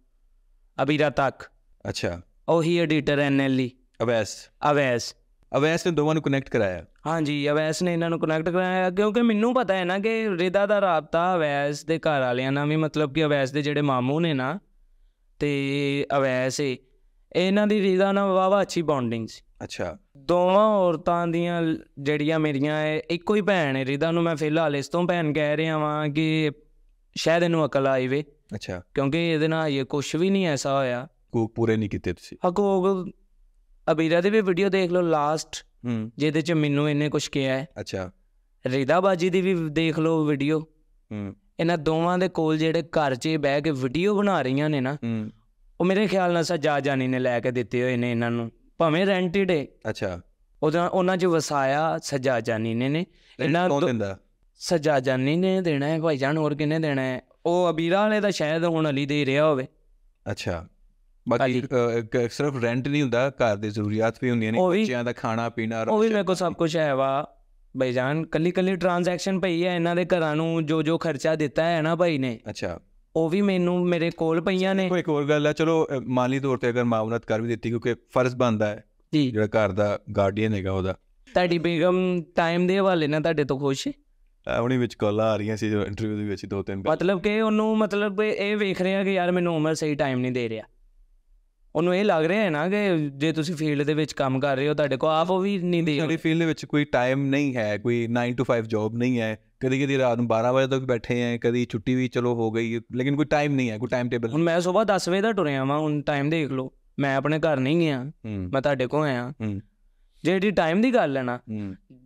ਅਬੀਰਾ ਤੱਕ ਅੱਛਾ ਉਹੀ ਐਡੀਟਰ ਐਨਐਲਈ ਅਵੈਸ ਅਵੈਸ ਅਵੈਸ ਨੇ ਦੋਵਾਂ ਨੂੰ ਕਨੈਕਟ ਕਰਾਇਆ ਹਾਂਜੀ ਅਵੈਸ ਨੇ ਇਹਨਾਂ ਨੂੰ ਕਨੈਕਟ ਕਰਾਇਆ ਕਿਉਂਕਿ ਮੈਨੂੰ ਪਤਾ ਹੈ ਨਾ ਕਿ ਰਿਦਾ ਦਾ ਰਾਬਤਾ ਅਵੈਸ ਦੇ ਘਰ ਵਾਲਿਆਂ ਨਾਲ ਵੀ ਮਤਲਬ ਕਿ ਅਵੈਸ ਦੇ ਜਿਹੜੇ ਮਾਮੂ ਨੇ ਨਾ ਤੇ ਅਵੈਸ ਇਹਨਾਂ ਦੀ ਰਿਦਾ ਨਾਲ ਵਾਵਾ ਅੱਛੀ ਬੌਂਡਿੰਗ ਸੀ ਅੱਛਾ ਦੋਵਾਂ ਔਰਤਾਂ ਦੀਆਂ ਜਿਹੜੀਆਂ ਮੇਰੀਆਂ ਐ ਇੱਕੋ ਹੀ ਭੈਣ ਹੈ ਰਿਦਾ ਨੂੰ ਮੈਂ ਫਿਲਹਾਲ ਇਸ ਤੋਂ ਭੈਣ ਕਹਿ ਰਿਹਾ ਵਾਂ ਕਿ ਸ਼ਾਇਦ ਇਹਨੂੰ ਅਕਲ ਆਈ ਵੇ ਅੱਛਾ ਕਿਉਂਕਿ ਇਹਦੇ ਨਾਲ ਇਹ ਕੁਝ ਵੀ ਨਹੀਂ ਐਸਾ ਹੋਇਆ ਕੋ ਪੂਰੇ ਨਹੀਂ ਕੀਤੇ ਤੁਸੀਂ ਅਗੋ ਅਬੀਰਾ ਦੇ ਵੀ ਵੀਡੀਓ ਦੇਖ ਲਓ ਲਾਸਟ ਹੂੰ ਜਿਹਦੇ ਚ ਮੈਨੂੰ ਇਹਨੇ ਕੁਝ ਕਿਹਾ ਹੈ ਅੱਛਾ ਰੀਦਾ ਬਾਜੀ ਦੀ ਵੀ ਦੇਖ ਲਓ ਵੀਡੀਓ ਹੂੰ ਇਹਨਾਂ ਦੋਵਾਂ ਦੇ ਕੋਲ ਜਿਹੜੇ ਘਰ 'ਚ ਬਹਿ ਕੇ ਵੀਡੀਓ ਬਣਾ ਰਹੀਆਂ ਨੇ ਨਾ ਹੂੰ ਉਹ ਮੇਰੇ ਖਿਆਲ ਨਾਲ ਸਜਾ ਜਾਨੀ ਨੇ ਲੈ ਕੇ ਦਿੱਤੇ ਹੋਏ ਨੇ ਇਹਨਾਂ ਨੂੰ ਭਾਵੇਂ ਰੈਂਟਡ ਹੈ ਅੱਛਾ ਉਹਨਾਂ ਉਹਨਾਂ 'ਚ ਵਸਾਇਆ ਸਜਾ ਜਾਨੀ ਨੇ ਨੇ ਇਹਨਾਂ ਕੌਣ ਦਿੰਦਾ ਸਜਾ ਜਾਨੀ ਨੇ ਦੇਣਾ ਹੈ ਭਾਈ ਜਾਨ ਹੋਰ ਕਿਨੇ ਦੇਣਾ ਹੈ ਉਹ ਅਬੀਰਾ ਵਾਲੇ ਦਾ ਸ਼ਾਇਦ ਹੁਣ ਅਲੀ ਦੇ ਰਿਹਾ ਹੋਵੇ ਅੱਛਾ ਬਾਕੀ ਸਿਰਫ ਰੈਂਟ ਨਹੀਂ ਹੁੰਦਾ ਘਰ ਦੇ ਜ਼ਰੂਰੀਅਤ ਵੀ ਹੁੰਦੀਆਂ ਨੇ ਬੱਚਿਆਂ ਦਾ ਖਾਣਾ ਪੀਣਾ ਉਹ ਵੀ ਮੇਰੇ ਕੋਲ ਸਭ ਕੁਝ ਹੈ ਵਾ ਭਾਈ ਜਾਨ ਕੱਲੀ ਕੱਲੀ ਟ੍ਰਾਂਜੈਕਸ਼ਨ ਪਈ ਹੈ ਇਹਨਾਂ ਦੇ ਘਰਾਂ ਨੂੰ ਜੋ ਜੋ ਖਰਚਾ ਦਿੱਤਾ ਹੈ ਨਾ ਭਾਈ ਨੇ ਅੱਛਾ ਉਹ ਵੀ ਮੈਨੂੰ ਮੇਰੇ ਕੋਲ ਪਈਆਂ ਨੇ ਕੋਈ ਹੋਰ ਗੱਲ ਹੈ ਚਲੋ ਮਾਲੀ ਤੌਰ ਤੇ ਅਗਰ ਮਾਮਨਤ ਕਰ ਵੀ ਦਿੱਤੀ ਕਿਉਂਕਿ ਫਰਜ਼ ਬਣਦਾ ਹੈ ਜੀ ਜਿਹੜਾ ਘਰ ਦਾ ਗਾਰਡੀਅਨ ਹੈਗਾ ਉਹਦਾ ਤੁਹਾਡੀ ਬੇਗਮ ਟਾਈਮ ਦੇ ਹਵਾਲੇ ਨਾਲ ਤੁਹਾਡੇ ਤੋਂ ਖੁਸ਼ ਹੈ ਵਿੱਚ ਕਾਲਾਂ ਆ ਰਹੀਆਂ ਸੀ ਜੋ ਇੰਟਰਵਿਊ ਦੇ ਵਿੱਚ ਦੋ ਤਿੰਨ ਮਤਲਬ ਕਿ ਉਹਨੂੰ ਮਤਲਬ ਇਹ ਵੇਖ ਰਿਹਾ ਕਿ ਯਾਰ ਮੈਨੂੰ ਉਮਰ ਸਹੀ ਟਾਈਮ ਨਹੀਂ ਦੇ ਰਿਹਾ ਉਹਨੂੰ ਇਹ ਲੱਗ ਰਿਹਾ ਹੈ ਨਾ ਕਿ ਜੇ ਤੁਸੀਂ ਫੀਲਡ ਦੇ ਵਿੱਚ ਕੰਮ ਕਰ ਰਹੇ ਹੋ ਤੁਹਾਡੇ ਕੋਲ ਆਪ ਉਹ ਵੀ ਨਹੀਂ ਦੇ ਤੁਹਾਡੀ ਫੀਲਡ ਦੇ ਵਿੱਚ ਕੋਈ ਟਾਈਮ ਨਹੀਂ ਹੈ ਕੋਈ 9 ਟੂ 5 ਜੌਬ ਨਹੀਂ ਹੈ ਕਦੀ ਕਦੀ ਰਾਤ ਨੂੰ 12 ਵਜੇ ਤੱਕ ਬੈਠੇ ਆਂ ਕਦੀ ਛੁੱਟੀ ਵੀ ਚਲੋ ਹੋ ਗਈ ਲੇਕਿਨ ਕੋਈ ਟਾਈਮ ਨਹੀਂ ਹੈ ਕੋਈ ਟਾਈਮ ਟੇਬਲ ਹੁਣ ਮੈਂ ਸਵੇਰ 10 ਵਜੇ ਦਾ ਟੁਰਿਆ ਵਾਂ ਹੁਣ ਟਾਈਮ ਦੇਖ ਲਓ ਮੈਂ ਆਪਣੇ ਘਰ ਨਹੀਂ ਗਿਆ ਮੈਂ ਤੁਹਾਡੇ ਕੋਲ ਆਇਆ ਜਿਹੜੀ ਟਾਈਮ ਦੀ ਗੱਲ ਹੈ ਨਾ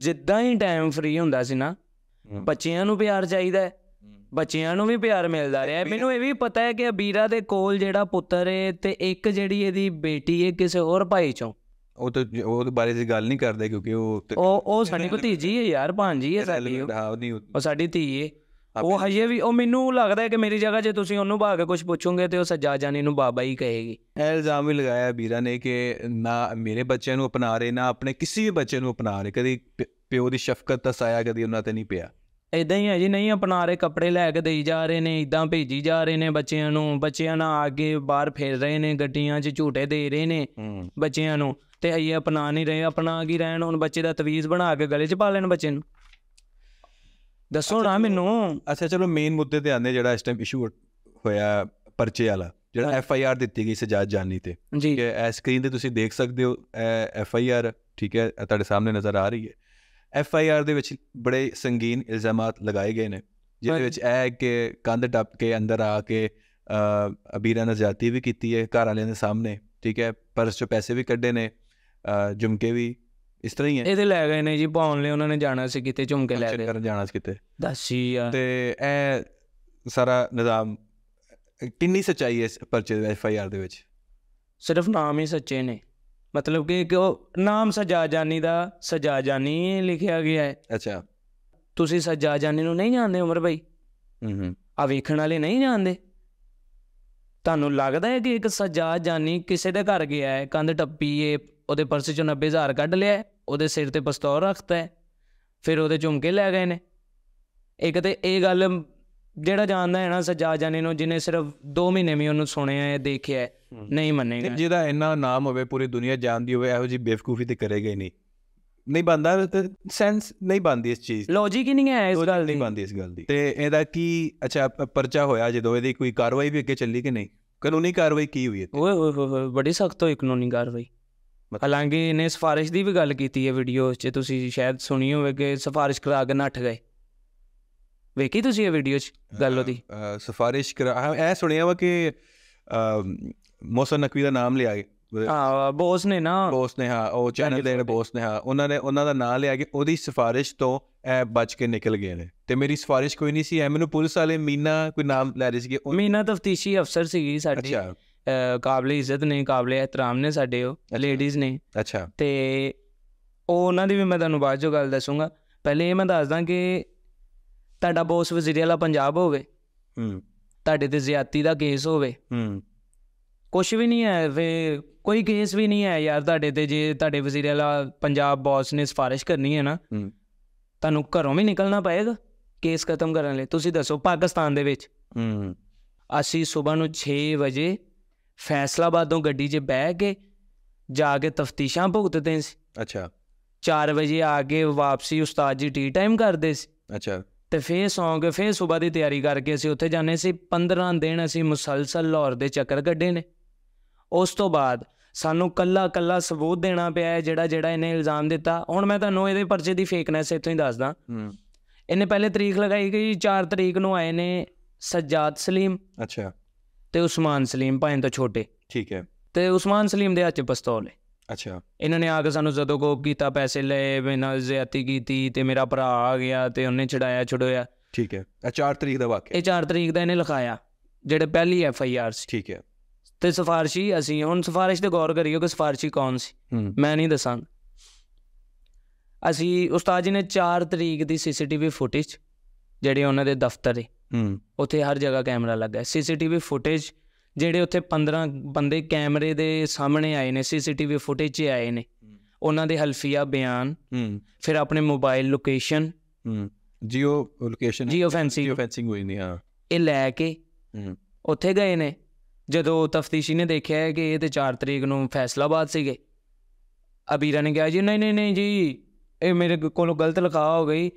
ਜਿੱਦਾਂ ਹੀ ਟਾਈਮ ਫ੍ਰੀ ਹੁੰਦਾ ਸੀ ਨਾ ਬੱਚਿਆਂ ਨੂੰ ਪਿਆਰ ਚਾਹੀਦਾ ਹੈ ਬੱਚਿਆਂ ਨੂੰ ਵੀ ਪਿਆਰ ਮਿਲਦਾ ਰਿਹਾ ਮੈਨੂੰ ਇਹ ਵੀ ਪਤਾ ਹੈ ਕਿ ਅਬੀਰਾ ਦੇ ਕੋਲ ਜਿਹੜਾ ਪੁੱਤਰ ਹੈ ਤੇ ਇੱਕ ਜਿਹੜੀ ਇਹਦੀ ਬੇਟੀ ਹੈ ਕਿਸੇ ਹੋਰ ਭਾਈ ਚੋਂ ਉਹ ਤਾਂ ਉਹਦੇ ਬਾਰੇ ਦੀ ਗੱਲ ਨਹੀਂ ਕਰਦੇ ਕਿਉਂਕਿ ਉਹ ਉਹ ਉਹ ਸਾਡੀ ਭਤੀਜੀ ਹੈ ਯਾਰ ਭਾਂਜੀ ਹੈ ਸਾਡੀ ਉਹ ਸਾਡੀ ਧੀ ਹੈ ਉਹ ਹਜੇ ਵੀ ਉਹ ਮੈਨੂੰ ਲੱਗਦਾ ਹੈ ਕਿ ਮੇਰੀ ਜਗ੍ਹਾ ਜੇ ਤੁਸੀਂ ਉਹਨੂੰ ਭਾਗ ਕੇ ਕੁਝ ਪੁੱਛੋਗੇ ਤੇ ਉਹ ਸੱਜਾ ਜਾਨੀ ਨੂੰ ਬਾਬਾ ਹੀ ਕਹੇਗੀ ਇਹ ਇਲਜ਼ਾਮ ਵੀ ਲਗਾਇਆ ਵੀਰਾ ਨੇ ਕਿ ਨਾ ਮੇਰੇ ਬੱਚਿਆਂ ਨੂੰ ਅਪਣਾ ਰਹੇ ਨਾ ਆਪਣੇ ਕਿਸੇ ਵੀ ਬੱਚੇ ਨੂੰ ਅਪਣਾ ਰਹੇ ਕਦੀ ਪਿਓ ਦੀ ਸ਼ਫਕਤ ਦਾ ਸਾਇਆ ਕਦੀ ਉਹਨਾਂ ਤੇ ਨਹੀਂ ਪਿਆ ਇਦਾਂ ਹੀ ਹੈ ਜੀ ਨਹੀਂ ਅਪਣਾ ਰਹੇ ਕੱਪੜੇ ਲੈ ਕੇ ਦੇਈ ਜਾ ਰਹੇ ਨੇ ਇਦਾਂ ਭੇਜੀ ਜਾ ਰਹੇ ਨੇ ਬੱਚਿਆਂ ਨੂੰ ਬੱਚਿਆਂ ਨਾਲ ਕੇ ਬਾਹਰ ਫੇਰ ਰਹੇ ਨੇ ਗੱਡੀਆਂ 'ਚ ਝੂਟੇ ਦੇ ਰਹੇ ਨੇ ਬੱਚਿਆਂ ਨੂੰ ਤੇ ਇਹ ਅਪਣਾ ਨਹੀਂ ਰਹੇ ਆਪਣਾ ਕੀ ਰਹਿਣ ਹੁਣ ਬੱਚੇ ਦਾ ਤਵੀਜ਼ ਬਣਾ ਕੇ ਗਲੇ 'ਚ ਪਾ ਲੈਣ ਬੱਚੇ ਨੂੰ ਦੱਸੋ ਨਾ ਮੈਨੂੰ ਅੱਛਾ ਚਲੋ ਮੇਨ ਮੁੱਦੇ ਤੇ ਆਂਦੇ ਜਿਹੜਾ ਇਸ ਟਾਈਮ ਇਸ਼ੂ ਹੋਇਆ ਪਰਚੇ ਵਾਲਾ ਜਿਹੜਾ ਐਫ ਆਈ ਆਰ ਦਿੱਤੀ ਗਈ ਸਜਾਦ ਜਾਨੀ ਤੇ ਕਿ ਐ ਸਕਰੀਨ ਤੇ ਤੁਸੀਂ ਦੇਖ ਸਕਦੇ ਹੋ ਐ ਐਫ ਆਈ ਆਰ ਠੀਕ ਹੈ ਤੁਹਾਡੇ ਸਾਹਮਣੇ ਨਜ਼ਰ ਆ ਰਹੀ ਹੈ ਐਫ ਆਈ ਆਰ ਦੇ ਵਿੱਚ ਬੜੇ ਸੰਗੀਨ ਇਲਜ਼ਾਮਾਤ ਲਗਾਏ ਗਏ ਨੇ ਜਿਹਦੇ ਵਿੱਚ ਇਹ ਕਿ ਕੰਧ ਟੱਪ ਕੇ ਅੰਦਰ ਆ ਕੇ ਅਬੀਰਾ ਨੇ ਵੀ ਕੀਤੀ ਹੈ ਘਰ ਵਾਲਿਆਂ ਦੇ ਸਾਹਮਣੇ ਠੀਕ ਹੈ ਪਰਸ ਚੋਂ ਪੈਸੇ ਵੀ ਕੱਢੇ ਨੇ ਜੁਮਕੇ ਵੀ ਇਸ ਤਰ੍ਹਾਂ ਹੀ ਹੈ ਇਹਦੇ ਲੈ ਗਏ ਨੇ ਜੀ ਪਾਉਣ ਲਈ ਉਹਨਾਂ ਨੇ ਜਾਣਾ ਸੀ ਕਿਤੇ ਝੁਮਕੇ ਲੈ ਕੇ ਕਰਨ ਜਾਣਾ ਸੀ ਕਿਤੇ ਦੱਸੀ ਆ ਤੇ ਇਹ ਸਾਰਾ ਨਿਜ਼ਾਮ ਕਿੰਨੀ ਸਚਾਈ ਹੈ ਪਰਚੇ ਦੇ ਐਫ ਆਈ ਆਰ ਦੇ ਵਿੱਚ ਸਿਰਫ ਨਾਮ ਹੀ ਸੱਚੇ ਨੇ ਮਤਲਬ ਕਿ ਕਿ ਉਹ ਨਾਮ ਸਜਾ ਜਾਨੀ ਦਾ ਸਜਾ ਜਾਨੀ ਲਿਖਿਆ ਗਿਆ ਹੈ ਅੱਛਾ ਤੁਸੀਂ ਸਜਾ ਜਾਨੀ ਨੂੰ ਨਹੀਂ ਜਾਣਦੇ ਉਮਰ ਭਾਈ ਹੂੰ ਹੂੰ ਆ ਵੇਖਣ ਵਾਲੇ ਨਹੀਂ ਜਾਣਦੇ ਤੁਹਾਨੂੰ ਲੱਗਦਾ ਹੈ ਕਿ ਇੱਕ ਸਜਾ ਜਾਨੀ ਕਿਸੇ ਦੇ ਘਰ ਗਿਆ ਹੈ ਕੰਧ ਟੱਪੀ ਏ ਉਹਦੇ ਪਰਸ ਚੋਂ 90000 ਕੱਢ ਲਿਆ ਉਹਦੇ ਸਿਰ ਤੇ ਪਸਤੌਰ ਰੱਖਤਾ ਹੈ ਫਿਰ ਉਹਦੇ ਝੁਮਕੇ ਲੈ ਗਏ ਨੇ ਇੱਕ ਤੇ ਇਹ ਗੱਲ ਜਿਹੜਾ ਜਾਣਦਾ ਹੈ ਨਾ ਸਜਾ ਜਾਣੇ ਨੂੰ ਜਿਨੇ ਸਿਰਫ 2 ਮਹੀਨੇ ਵੀ ਉਹਨੂੰ ਸੁਣਿਆ ਹੈ ਦੇਖਿਆ ਹੈ ਨਹੀਂ ਮੰਨੇਗਾ ਜਿਹਦਾ ਇੰਨਾ ਨਾਮ ਹੋਵੇ ਪੂਰੀ ਦੁਨੀਆ ਜਾਣਦੀ ਹੋਵੇ ਇਹੋ ਜੀ ਬੇਵਕੂਫੀ ਤੇ ਕਰੇਗਾ ਹੀ ਨਹੀਂ ਨਹੀਂ ਬੰਦਾ ਸੈਂਸ ਨਹੀਂ ਬੰਦੀ ਇਸ ਚੀਜ਼ ਲੌਜੀਕ ਹੀ ਨਹੀਂ ਹੈ ਇਸ ਗੱਲ ਨਹੀਂ ਬੰਦੀ ਇਸ ਗੱਲ ਦੀ ਤੇ ਇਹਦਾ ਕੀ ਅੱਛਾ ਪਰਚਾ ਹੋਇਆ ਜਦੋਂ ਇਹਦੀ ਕੋਈ ਕਾਰਵਾਈ ਵੀ ਅੱਗੇ ਚੱਲੀ ਕਿ ਨਹੀਂ ਕਾਨੂੰਨੀ ਕਾਰਵਾਈ ਕੀ ਹੋਈ ਇੱਥੇ ਓਏ ਹੋਏ ਹੋਏ ਬੜੀ ਸਖਤ ਹੋਈ ਕਾਨੂੰਨੀ ਕਾਰਵਾਈ ਹਾਲਾਂਕਿ ਇਹਨੇ ਸਫਾਰਿਸ਼ ਦੀ ਵੀ ਗੱਲ ਕੀਤੀ ਹੈ ਵੀਡੀਓ 'ਚ ਤੁਸੀਂ ਸ਼ਾਇਦ ਸੁਣੀ ਹੋਵੇ ਕਿ ਸਫਾਰਿਸ਼ ਕਰਾ ਕੇ ਨੱਠ ਗਏ ਵੇਖੀ ਤੁਸੀਂ ਇਹ ਵੀਡੀਓ 'ਚ ਗੱਲ ਉਹਦੀ ਸਫਾਰਿਸ਼ ਕਰਾ ਇਹ ਸੁਣਿਆ ਵਾ ਕਿ ਮੋਸਨ ਨਕਵੀ ਦਾ ਨਾਮ ਲਿਆ ਗਏ ਹਾਂ ਬੋਸ ਨੇ ਨਾ ਬੋਸ ਨੇ ਹਾਂ ਉਹ ਚੈਨਲ ਦੇ ਬੋਸ ਨੇ ਹਾਂ ਉਹਨਾਂ ਨੇ ਉਹਨਾਂ ਦਾ ਨਾਮ ਲਿਆ ਕੇ ਉਹਦੀ ਸਿਫਾਰਿਸ਼ ਤੋਂ ਐ ਬਚ ਕੇ ਨਿਕਲ ਗਏ ਨੇ ਤੇ ਮੇਰੀ ਸਿਫਾਰਿਸ਼ ਕੋਈ ਨਹੀਂ ਸੀ ਐ ਮੈਨੂੰ ਪੁਲਿਸ ਵਾਲੇ ਮੀਨਾ ਕੋਈ ਨਾਮ ਲੈ ਰਹੇ ਸੀਗੇ ਮੀਨਾ ਤਫਤੀਸ਼ੀ ਅਫਸਰ ਸੀਗੀ ਸਾਡੀ ਅੱਛਾ ਕਾਬਲੇ ਇੱਜ਼ਤ ਨੇ ਕਾਬਲੇ ਇਤਰਾਮ ਨੇ ਸਾਡੇ ਉਹ ਲੇਡੀਜ਼ ਨੇ ਅੱਛਾ ਤੇ ਉਹ ਉਹਨਾਂ ਦੀ ਵੀ ਮੈਂ ਤੁਹਾਨੂੰ ਬਾਅਦ ਜੋ ਗੱਲ ਦੱਸੂਗਾ ਪਹਿਲੇ ਇਹ ਮੈਂ ਦੱਸਦਾ ਕਿ ਤੁਹਾਡਾ ਬੌਸ ਵਜ਼ੀਰ ਵਾਲਾ ਪੰਜਾਬ ਹੋਵੇ ਹੂੰ ਤੁਹਾਡੇ ਤੇ ਜ਼ਿਆਤੀ ਦਾ ਕੇਸ ਹੋਵੇ ਹੂੰ ਕੁਝ ਵੀ ਨਹੀਂ ਹੈ ਵੇ ਕੋਈ ਕੇਸ ਵੀ ਨਹੀਂ ਹੈ ਯਾਰ ਤੁਹਾਡੇ ਤੇ ਜੇ ਤੁਹਾਡੇ ਵਜ਼ੀਰ ਵਾਲਾ ਪੰਜਾਬ ਬੌਸ ਨੇ ਸਿਫਾਰਿਸ਼ ਕਰਨੀ ਹੈ ਨਾ ਹੂੰ ਤੁਹਾਨੂੰ ਘਰੋਂ ਵੀ ਨਿਕਲਣਾ ਪਏਗਾ ਕੇਸ ਖਤਮ ਕਰਨ ਲਈ ਤੁਸੀਂ ਦੱਸੋ ਪਾਕਿਸਤਾਨ ਦੇ ਵਿੱਚ ਹੂੰ ਅਸੀਂ ਸਵੇਰ ਨੂੰ 6 ਵਜੇ ਫੈਸਲਾਬਾਦ ਤੋਂ ਗੱਡੀ 'ਚ ਬਹਿ ਕੇ ਜਾ ਕੇ ਤਫਤੀਸ਼ਾਂ ਭੁਗਤਦੇ ਸੀ ਅੱਛਾ 4 ਵਜੇ ਆ ਕੇ ਵਾਪਸੀ ਉਸਤਾਦ ਜੀ ਟੀ ਟਾਈਮ ਕਰਦੇ ਸੀ ਅੱਛਾ ਤੇ ਫੇਰ ਸੌਂਗ ਫੇਰ ਸਵੇਰ ਦੀ ਤਿਆਰੀ ਕਰਕੇ ਅਸੀਂ ਉੱਥੇ ਜਾਣੇ ਸੀ 15 ਦਿਨ ਅਸੀਂ ਮੁਸਲਸਲ ਲਾਹੌਰ ਦੇ ਚੱਕਰ ਕੱਢੇ ਨੇ ਉਸ ਤੋਂ ਬਾਅਦ ਸਾਨੂੰ ਕੱਲਾ ਕੱਲਾ ਸਬੂਤ ਦੇਣਾ ਪਿਆ ਹੈ ਜਿਹੜਾ ਜਿਹੜਾ ਇਹਨੇ ਇਲਜ਼ਾਮ ਦਿੱਤਾ ਹੁਣ ਮੈਂ ਤੁਹਾਨੂੰ ਇਹਦੇ ਪਰਚੇ ਦੀ ਫੇਕਨੈਸ ਇੱਥੋਂ ਹੀ ਦੱਸਦਾ ਇਹਨੇ ਪਹਿਲੇ ਤਰੀਖ ਲਗਾਈ ਕਿ 4 ਤਰੀਕ ਨੂੰ ਆਏ ਨੇ ਸਜਾਦ ਸਲੀਮ ਅੱਛਾ ਤੇ ਉਸਮਾਨ ਸਲੀਮ ਭਾਈ ਤਾਂ ਛੋਟੇ ਠੀਕ ਹੈ ਤੇ ਉਸਮਾਨ ਸਲੀਮ ਦੇ ਹੱਥ ਪਿਸਤੌਲ ਹੈ ਅੱਛਾ ਇਹਨਾਂ ਨੇ ਆ ਕੇ ਸਾਨੂੰ ਜਦੋਂ ਕੋਪ ਕੀਤਾ ਪੈਸੇ ਲਏ ਬਿਨਾਂ ਜ਼ਿਆਤੀ ਕੀਤੀ ਤੇ ਮੇਰਾ ਭਰਾ ਆ ਗਿਆ ਤੇ ਉਹਨੇ ਛਡਾਇਆ ਛੜੋਇਆ ਠੀਕ ਹੈ ਇਹ 4 ਤਰੀਕ ਦਾ ਵਾਕਿਆ ਇਹ 4 ਤਰੀਕ ਦਾ ਇਹਨੇ ਲਿਖਾਇਆ ਜਿਹੜੇ ਪਹਿਲੀ ਐਫ ਆਈ ਆਰ ਸੀ ਠੀਕ ਹੈ ਤੇ ਸਫਾਰਸ਼ੀ ਅਸੀਂ ਹੁਣ ਸਿਫਾਰਿਸ਼ ਤੇ ਗੌਰ ਕਰੀਓ ਕਿ ਸਫਾਰਸ਼ੀ ਕੌਣ ਸੀ ਮੈਂ ਨਹੀਂ ਦੱਸਾਂ ਅਸੀਂ ਉਸਤਾਦ ਜੀ ਨੇ 4 ਤਰੀਕ ਦੀ ਸੀਸੀਟੀਵੀ ਫੁਟੇਜ ਜਿਹੜੇ ਉਹਨਾਂ ਦੇ ਦਫ਼ਤਰ ਹੈ ਹੂੰ ਉੱਥੇ ਹਰ ਜਗ੍ਹਾ ਕੈਮਰਾ ਲੱਗਾ ਹੈ ਸੀਸੀਟੀਵੀ ਫੁਟੇਜ ਜਿਹੜੇ ਉੱਥੇ 15 ਬੰਦੇ ਕੈਮਰੇ ਦੇ ਸਾਹਮਣੇ ਆਏ ਨੇ ਸੀਸੀਟੀਵੀ ਫੁਟੇਜ 'ਚ ਆਏ ਨੇ ਉਹਨਾਂ ਦੇ ਹਲਫੀਆ ਬਿਆਨ ਫਿਰ ਆਪਣੇ mobile location geo location geo fencing geo fencing ਹੋਈ ਨਹੀਂ ਹਾਂ ਇਹ ਲੈ ਕੇ ਉੱਥੇ ਗਏ ਨੇ ਜਦੋਂ ਤਫਤੀਸ਼ੀ ਨੇ ਦੇਖਿਆ ਕਿ ਇਹ ਤੇ 4 ਤਰੀਕ ਨੂੰ ਫੈਸਲਾਬਾਦ ਸੀਗੇ ਅਬੀਰਾ ਨੇ ਕਿਹਾ ਜੀ ਨਹੀਂ ਨਹੀਂ ਨਹੀਂ ਜੀ ਇਹ ਮੇਰੇ ਕੋਲੋਂ ਗਲਤ ਲਿਖਾ ਹੋ ਗਈ